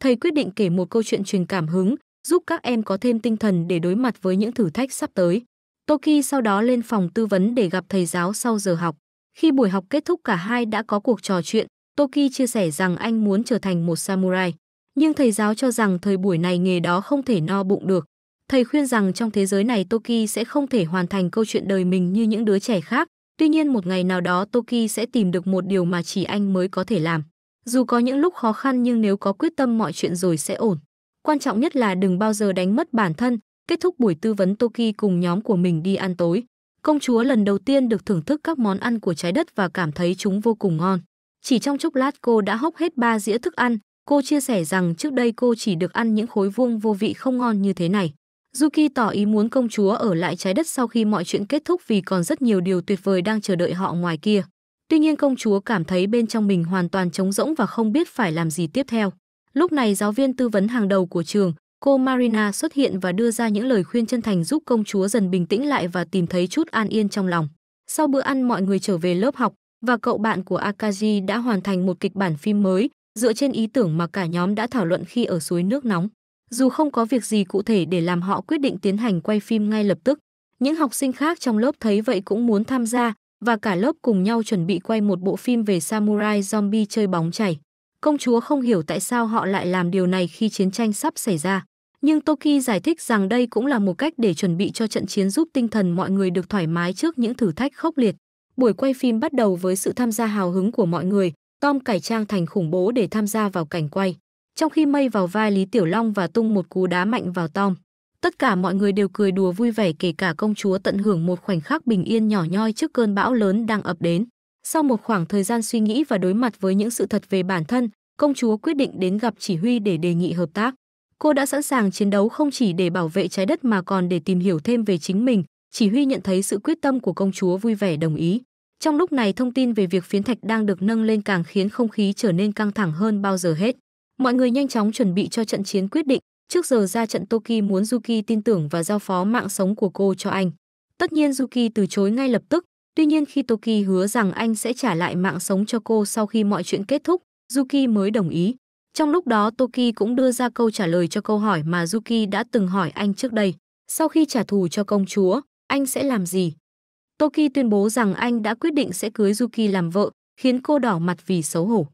S1: Thầy quyết định kể một câu chuyện truyền cảm hứng, giúp các em có thêm tinh thần để đối mặt với những thử thách sắp tới. Toki sau đó lên phòng tư vấn để gặp thầy giáo sau giờ học. Khi buổi học kết thúc cả hai đã có cuộc trò chuyện, Toki chia sẻ rằng anh muốn trở thành một samurai. Nhưng thầy giáo cho rằng thời buổi này nghề đó không thể no bụng được. Thầy khuyên rằng trong thế giới này Toki sẽ không thể hoàn thành câu chuyện đời mình như những đứa trẻ khác, tuy nhiên một ngày nào đó Toki sẽ tìm được một điều mà chỉ anh mới có thể làm. Dù có những lúc khó khăn nhưng nếu có quyết tâm mọi chuyện rồi sẽ ổn. Quan trọng nhất là đừng bao giờ đánh mất bản thân, kết thúc buổi tư vấn Toki cùng nhóm của mình đi ăn tối. Công chúa lần đầu tiên được thưởng thức các món ăn của trái đất và cảm thấy chúng vô cùng ngon. Chỉ trong chốc lát cô đã hốc hết ba dĩa thức ăn, cô chia sẻ rằng trước đây cô chỉ được ăn những khối vuông vô vị không ngon như thế này. Yuki tỏ ý muốn công chúa ở lại trái đất sau khi mọi chuyện kết thúc vì còn rất nhiều điều tuyệt vời đang chờ đợi họ ngoài kia. Tuy nhiên công chúa cảm thấy bên trong mình hoàn toàn trống rỗng và không biết phải làm gì tiếp theo. Lúc này giáo viên tư vấn hàng đầu của trường, cô Marina xuất hiện và đưa ra những lời khuyên chân thành giúp công chúa dần bình tĩnh lại và tìm thấy chút an yên trong lòng. Sau bữa ăn mọi người trở về lớp học và cậu bạn của Akaji đã hoàn thành một kịch bản phim mới dựa trên ý tưởng mà cả nhóm đã thảo luận khi ở suối nước nóng. Dù không có việc gì cụ thể để làm họ quyết định tiến hành quay phim ngay lập tức, những học sinh khác trong lớp thấy vậy cũng muốn tham gia và cả lớp cùng nhau chuẩn bị quay một bộ phim về samurai zombie chơi bóng chảy. Công chúa không hiểu tại sao họ lại làm điều này khi chiến tranh sắp xảy ra. Nhưng Toki giải thích rằng đây cũng là một cách để chuẩn bị cho trận chiến giúp tinh thần mọi người được thoải mái trước những thử thách khốc liệt. Buổi quay phim bắt đầu với sự tham gia hào hứng của mọi người. Tom cải trang thành khủng bố để tham gia vào cảnh quay trong khi mây vào vai Lý Tiểu Long và tung một cú đá mạnh vào Tom. Tất cả mọi người đều cười đùa vui vẻ kể cả công chúa tận hưởng một khoảnh khắc bình yên nhỏ nhoi trước cơn bão lớn đang ập đến. Sau một khoảng thời gian suy nghĩ và đối mặt với những sự thật về bản thân, công chúa quyết định đến gặp chỉ huy để đề nghị hợp tác. Cô đã sẵn sàng chiến đấu không chỉ để bảo vệ trái đất mà còn để tìm hiểu thêm về chính mình. Chỉ huy nhận thấy sự quyết tâm của công chúa vui vẻ đồng ý. Trong lúc này thông tin về việc phiến thạch đang được nâng lên càng khiến không khí trở nên căng thẳng hơn bao giờ hết. Mọi người nhanh chóng chuẩn bị cho trận chiến quyết định, trước giờ ra trận Toki muốn Yuki tin tưởng và giao phó mạng sống của cô cho anh. Tất nhiên Yuki từ chối ngay lập tức, tuy nhiên khi Toki hứa rằng anh sẽ trả lại mạng sống cho cô sau khi mọi chuyện kết thúc, Yuki mới đồng ý. Trong lúc đó Toki cũng đưa ra câu trả lời cho câu hỏi mà Yuki đã từng hỏi anh trước đây. Sau khi trả thù cho công chúa, anh sẽ làm gì? Toki tuyên bố rằng anh đã quyết định sẽ cưới Yuki làm vợ, khiến cô đỏ mặt vì xấu hổ.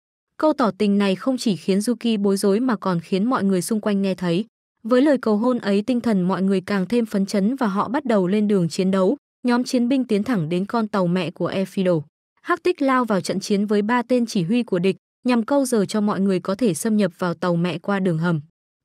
S1: Câu tỏ tình này không chỉ khiến Yuki bối rối mà còn khiến mọi người xung quanh nghe thấy. Với lời cầu hôn ấy tinh thần mọi người càng thêm phấn chấn và họ bắt đầu lên đường chiến đấu. Nhóm chiến binh tiến thẳng đến con tàu mẹ của Efido. Hắc tích lao vào trận chiến với ba tên chỉ huy của địch nhằm câu giờ cho mọi người có thể xâm nhập vào tàu mẹ qua đường hầm.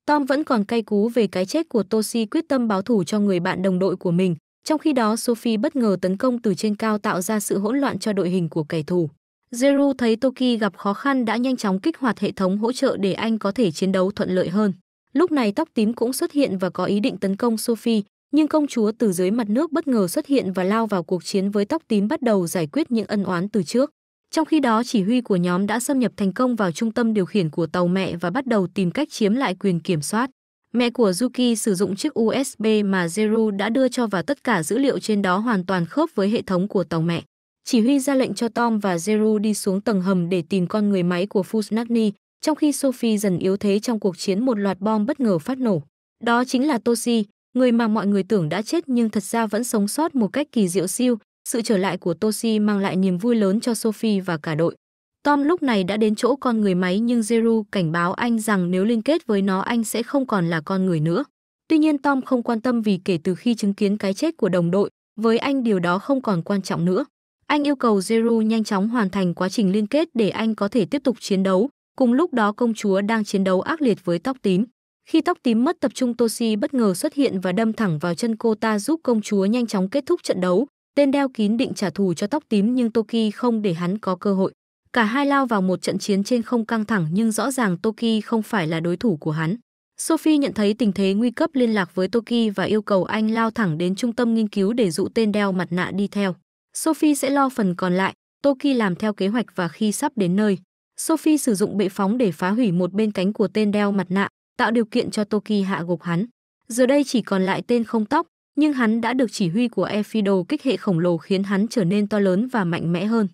S1: Tom vẫn còn cay cú về cái chết của Toshi quyết tâm báo thù cho người bạn đồng đội của mình, trong khi đó Sophie bất ngờ tấn công từ trên cao tạo ra sự hỗn loạn cho đội hình của kẻ thù. Zeru thấy Toki gặp khó khăn đã nhanh chóng kích hoạt hệ thống hỗ trợ để anh có thể chiến đấu thuận lợi hơn. Lúc này tóc tím cũng xuất hiện và có ý định tấn công Sophie, nhưng công chúa từ dưới mặt nước bất ngờ xuất hiện và lao vào cuộc chiến với tóc tím bắt đầu giải quyết những ân oán từ trước. Trong khi đó chỉ huy của nhóm đã xâm nhập thành công vào trung tâm điều khiển của tàu mẹ và bắt đầu tìm cách chiếm lại quyền kiểm soát. Mẹ của Yuki sử dụng chiếc USB mà Zero đã đưa cho và tất cả dữ liệu trên đó hoàn toàn khớp với hệ thống của tàu mẹ chỉ huy ra lệnh cho Tom và Jeru đi xuống tầng hầm để tìm con người máy của Fusnagni, trong khi Sophie dần yếu thế trong cuộc chiến một loạt bom bất ngờ phát nổ. Đó chính là Toshi, người mà mọi người tưởng đã chết nhưng thật ra vẫn sống sót một cách kỳ diệu siêu. Sự trở lại của Toshi mang lại niềm vui lớn cho Sophie và cả đội. Tom lúc này đã đến chỗ con người máy nhưng Jeru cảnh báo anh rằng nếu liên kết với nó anh sẽ không còn là con người nữa. Tuy nhiên Tom không quan tâm vì kể từ khi chứng kiến cái chết của đồng đội, với anh điều đó không còn quan trọng nữa. Anh yêu cầu Zero nhanh chóng hoàn thành quá trình liên kết để anh có thể tiếp tục chiến đấu. Cùng lúc đó công chúa đang chiến đấu ác liệt với tóc tím. Khi tóc tím mất tập trung Toshi bất ngờ xuất hiện và đâm thẳng vào chân cô ta giúp công chúa nhanh chóng kết thúc trận đấu. Tên đeo kín định trả thù cho tóc tím nhưng Toki không để hắn có cơ hội. Cả hai lao vào một trận chiến trên không căng thẳng nhưng rõ ràng Toki không phải là đối thủ của hắn. Sophie nhận thấy tình thế nguy cấp liên lạc với Toki và yêu cầu anh lao thẳng đến trung tâm nghiên cứu để dụ tên đeo mặt nạ đi theo. Sophie sẽ lo phần còn lại, Toki làm theo kế hoạch và khi sắp đến nơi, Sophie sử dụng bệ phóng để phá hủy một bên cánh của tên đeo mặt nạ, tạo điều kiện cho Toki hạ gục hắn. Giờ đây chỉ còn lại tên không tóc, nhưng hắn đã được chỉ huy của Efido kích hệ khổng lồ khiến hắn trở nên to lớn và mạnh mẽ hơn.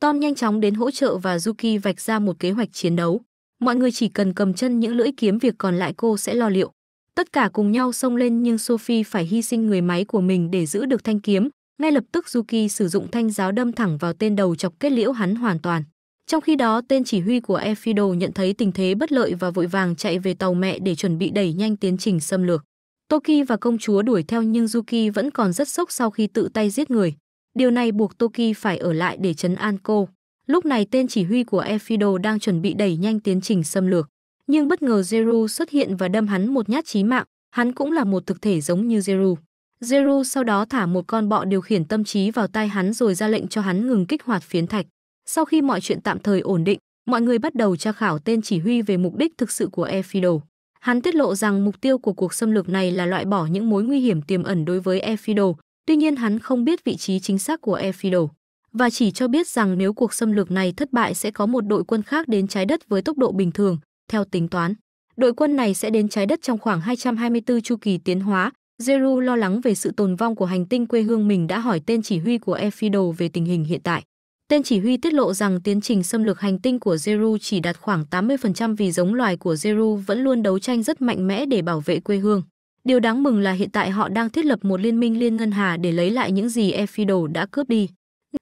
S1: Tom nhanh chóng đến hỗ trợ và Yuki vạch ra một kế hoạch chiến đấu. Mọi người chỉ cần cầm chân những lưỡi kiếm việc còn lại cô sẽ lo liệu. Tất cả cùng nhau xông lên nhưng Sophie phải hy sinh người máy của mình để giữ được thanh kiếm, ngay lập tức Yuki sử dụng thanh giáo đâm thẳng vào tên đầu chọc kết liễu hắn hoàn toàn. Trong khi đó, tên chỉ huy của Efido nhận thấy tình thế bất lợi và vội vàng chạy về tàu mẹ để chuẩn bị đẩy nhanh tiến trình xâm lược. Toki và công chúa đuổi theo nhưng Yuki vẫn còn rất sốc sau khi tự tay giết người. Điều này buộc Toki phải ở lại để chấn an cô. Lúc này tên chỉ huy của Efido đang chuẩn bị đẩy nhanh tiến trình xâm lược. Nhưng bất ngờ Zeru xuất hiện và đâm hắn một nhát chí mạng, hắn cũng là một thực thể giống như Zeru. Zero sau đó thả một con bọ điều khiển tâm trí vào tai hắn rồi ra lệnh cho hắn ngừng kích hoạt phiến thạch. Sau khi mọi chuyện tạm thời ổn định, mọi người bắt đầu tra khảo tên chỉ huy về mục đích thực sự của Efido. Hắn tiết lộ rằng mục tiêu của cuộc xâm lược này là loại bỏ những mối nguy hiểm tiềm ẩn đối với Efido, tuy nhiên hắn không biết vị trí chính xác của Efido và chỉ cho biết rằng nếu cuộc xâm lược này thất bại sẽ có một đội quân khác đến trái đất với tốc độ bình thường, theo tính toán. Đội quân này sẽ đến trái đất trong khoảng 224 chu kỳ tiến hóa, Zero lo lắng về sự tồn vong của hành tinh quê hương mình đã hỏi tên chỉ huy của Efido về tình hình hiện tại. Tên chỉ huy tiết lộ rằng tiến trình xâm lược hành tinh của Zero chỉ đạt khoảng 80% vì giống loài của Zero vẫn luôn đấu tranh rất mạnh mẽ để bảo vệ quê hương. Điều đáng mừng là hiện tại họ đang thiết lập một liên minh liên ngân hà để lấy lại những gì Efido đã cướp đi.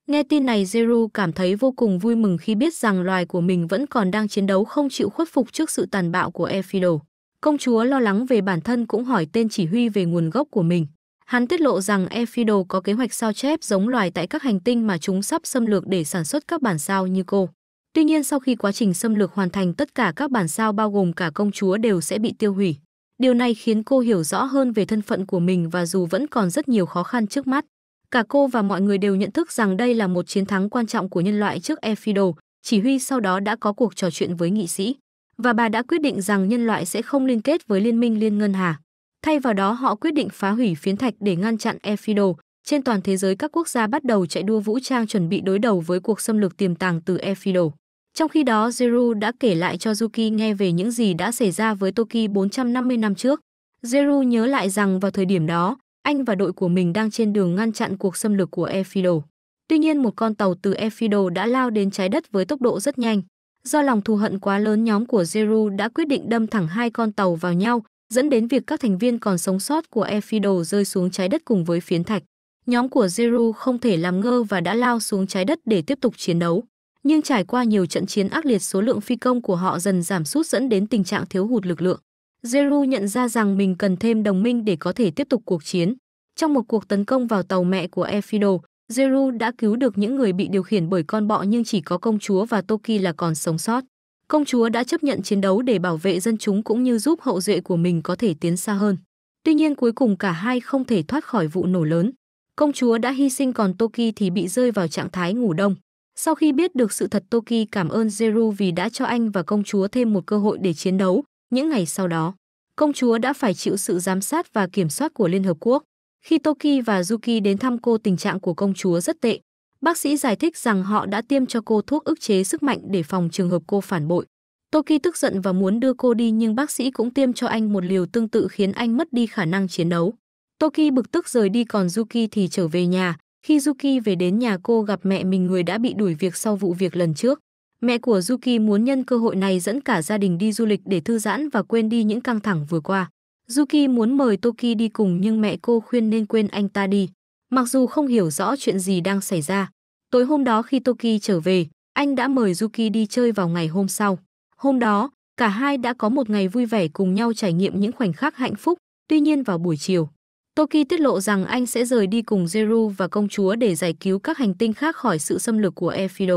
S1: Nghe tin này Zero cảm thấy vô cùng vui mừng khi biết rằng loài của mình vẫn còn đang chiến đấu không chịu khuất phục trước sự tàn bạo của Efido. Công chúa lo lắng về bản thân cũng hỏi tên chỉ huy về nguồn gốc của mình. Hắn tiết lộ rằng Ephido có kế hoạch sao chép giống loài tại các hành tinh mà chúng sắp xâm lược để sản xuất các bản sao như cô. Tuy nhiên sau khi quá trình xâm lược hoàn thành tất cả các bản sao bao gồm cả công chúa đều sẽ bị tiêu hủy. Điều này khiến cô hiểu rõ hơn về thân phận của mình và dù vẫn còn rất nhiều khó khăn trước mắt. Cả cô và mọi người đều nhận thức rằng đây là một chiến thắng quan trọng của nhân loại trước Ephido, chỉ huy sau đó đã có cuộc trò chuyện với nghị sĩ và bà đã quyết định rằng nhân loại sẽ không liên kết với liên minh liên ngân hà. Thay vào đó họ quyết định phá hủy phiến thạch để ngăn chặn Efido. Trên toàn thế giới các quốc gia bắt đầu chạy đua vũ trang chuẩn bị đối đầu với cuộc xâm lược tiềm tàng từ Efido. Trong khi đó, Zero đã kể lại cho Yuki nghe về những gì đã xảy ra với Toki 450 năm trước. Zero nhớ lại rằng vào thời điểm đó, anh và đội của mình đang trên đường ngăn chặn cuộc xâm lược của Efido. Tuy nhiên một con tàu từ Efido đã lao đến trái đất với tốc độ rất nhanh. Do lòng thù hận quá lớn nhóm của Zero đã quyết định đâm thẳng hai con tàu vào nhau, dẫn đến việc các thành viên còn sống sót của Efido rơi xuống trái đất cùng với phiến thạch. Nhóm của Zero không thể làm ngơ và đã lao xuống trái đất để tiếp tục chiến đấu. Nhưng trải qua nhiều trận chiến ác liệt số lượng phi công của họ dần giảm sút dẫn đến tình trạng thiếu hụt lực lượng. Zero nhận ra rằng mình cần thêm đồng minh để có thể tiếp tục cuộc chiến. Trong một cuộc tấn công vào tàu mẹ của Efido, Zeru đã cứu được những người bị điều khiển bởi con bọ nhưng chỉ có công chúa và Toki là còn sống sót. Công chúa đã chấp nhận chiến đấu để bảo vệ dân chúng cũng như giúp hậu duệ của mình có thể tiến xa hơn. Tuy nhiên cuối cùng cả hai không thể thoát khỏi vụ nổ lớn. Công chúa đã hy sinh còn Toki thì bị rơi vào trạng thái ngủ đông. Sau khi biết được sự thật Toki cảm ơn Zeru vì đã cho anh và công chúa thêm một cơ hội để chiến đấu. Những ngày sau đó, công chúa đã phải chịu sự giám sát và kiểm soát của Liên Hợp Quốc. Khi Toki và Yuki đến thăm cô tình trạng của công chúa rất tệ. Bác sĩ giải thích rằng họ đã tiêm cho cô thuốc ức chế sức mạnh để phòng trường hợp cô phản bội. Toki tức giận và muốn đưa cô đi nhưng bác sĩ cũng tiêm cho anh một liều tương tự khiến anh mất đi khả năng chiến đấu. Toki bực tức rời đi còn Yuki thì trở về nhà. Khi Yuki về đến nhà cô gặp mẹ mình người đã bị đuổi việc sau vụ việc lần trước. Mẹ của Yuki muốn nhân cơ hội này dẫn cả gia đình đi du lịch để thư giãn và quên đi những căng thẳng vừa qua. Yuki muốn mời Toki đi cùng nhưng mẹ cô khuyên nên quên anh ta đi. Mặc dù không hiểu rõ chuyện gì đang xảy ra, tối hôm đó khi Toki trở về, anh đã mời Yuki đi chơi vào ngày hôm sau. Hôm đó, cả hai đã có một ngày vui vẻ cùng nhau trải nghiệm những khoảnh khắc hạnh phúc. Tuy nhiên vào buổi chiều, Toki tiết lộ rằng anh sẽ rời đi cùng Zeru và công chúa để giải cứu các hành tinh khác khỏi sự xâm lược của Ephido.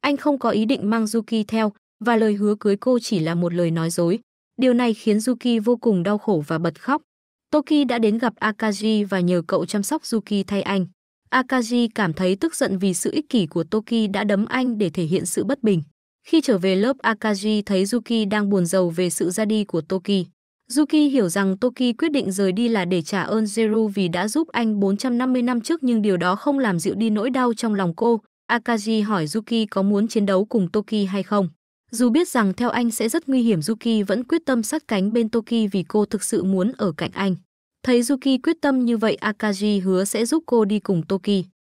S1: Anh không có ý định mang Yuki theo và lời hứa cưới cô chỉ là một lời nói dối. Điều này khiến Yuki vô cùng đau khổ và bật khóc. Toki đã đến gặp Akaji và nhờ cậu chăm sóc Yuki thay anh. Akaji cảm thấy tức giận vì sự ích kỷ của Toki đã đấm anh để thể hiện sự bất bình. Khi trở về lớp Akaji thấy Yuki đang buồn rầu về sự ra đi của Toki. Yuki hiểu rằng Toki quyết định rời đi là để trả ơn Zero vì đã giúp anh 450 năm trước nhưng điều đó không làm dịu đi nỗi đau trong lòng cô. Akaji hỏi Yuki có muốn chiến đấu cùng Toki hay không. Dù biết rằng theo anh sẽ rất nguy hiểm Yuki vẫn quyết tâm sát cánh bên Toki vì cô thực sự muốn ở cạnh anh. Thấy Yuki quyết tâm như vậy Akaji hứa sẽ giúp cô đi cùng Toki.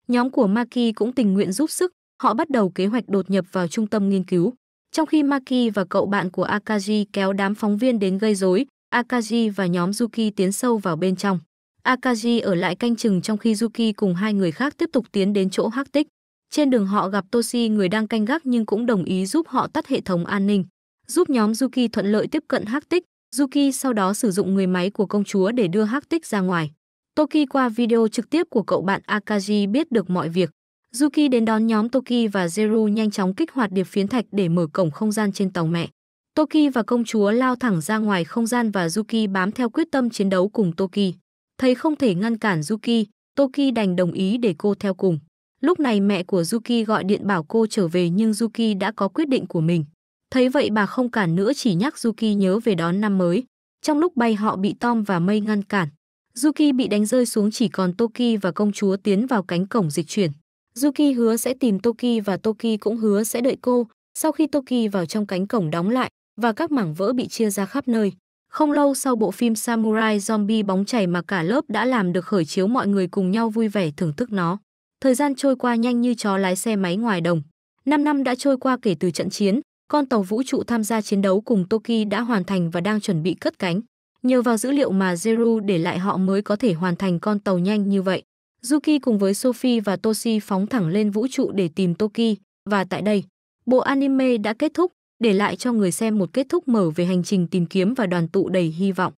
S1: Nhóm của Maki cũng tình nguyện giúp sức, họ bắt đầu kế hoạch đột nhập vào trung tâm nghiên cứu. Trong khi Maki và cậu bạn của Akaji kéo đám phóng viên đến gây rối, Akaji và nhóm Yuki tiến sâu vào bên trong. Akaji ở lại canh chừng trong khi Yuki cùng hai người khác tiếp tục tiến đến chỗ hắc tích. Trên đường họ gặp Toshi người đang canh gác nhưng cũng đồng ý giúp họ tắt hệ thống an ninh, giúp nhóm Yuki thuận lợi tiếp cận Hắc Tích. Yuki sau đó sử dụng người máy của công chúa để đưa Hắc Tích ra ngoài. Toki qua video trực tiếp của cậu bạn Akaji biết được mọi việc. Yuki đến đón nhóm Toki và Zeru nhanh chóng kích hoạt điệp phiến thạch để mở cổng không gian trên tàu mẹ. Toki và công chúa lao thẳng ra ngoài không gian và Yuki bám theo quyết tâm chiến đấu cùng Toki. Thấy không thể ngăn cản Yuki, Toki đành đồng ý để cô theo cùng. Lúc này mẹ của Yuki gọi điện bảo cô trở về nhưng Yuki đã có quyết định của mình. Thấy vậy bà không cản nữa chỉ nhắc Yuki nhớ về đón năm mới. Trong lúc bay họ bị Tom và Mây ngăn cản. Yuki bị đánh rơi xuống chỉ còn Toki và công chúa tiến vào cánh cổng dịch chuyển. Yuki hứa sẽ tìm Toki và Toki cũng hứa sẽ đợi cô. Sau khi Toki vào trong cánh cổng đóng lại và các mảng vỡ bị chia ra khắp nơi. Không lâu sau bộ phim Samurai Zombie bóng chảy mà cả lớp đã làm được khởi chiếu mọi người cùng nhau vui vẻ thưởng thức nó. Thời gian trôi qua nhanh như chó lái xe máy ngoài đồng. 5 năm đã trôi qua kể từ trận chiến, con tàu vũ trụ tham gia chiến đấu cùng Toki đã hoàn thành và đang chuẩn bị cất cánh. Nhờ vào dữ liệu mà Zero để lại họ mới có thể hoàn thành con tàu nhanh như vậy. Yuki cùng với Sophie và Toshi phóng thẳng lên vũ trụ để tìm Toki. Và tại đây, bộ anime đã kết thúc, để lại cho người xem một kết thúc mở về hành trình tìm kiếm và đoàn tụ đầy hy vọng.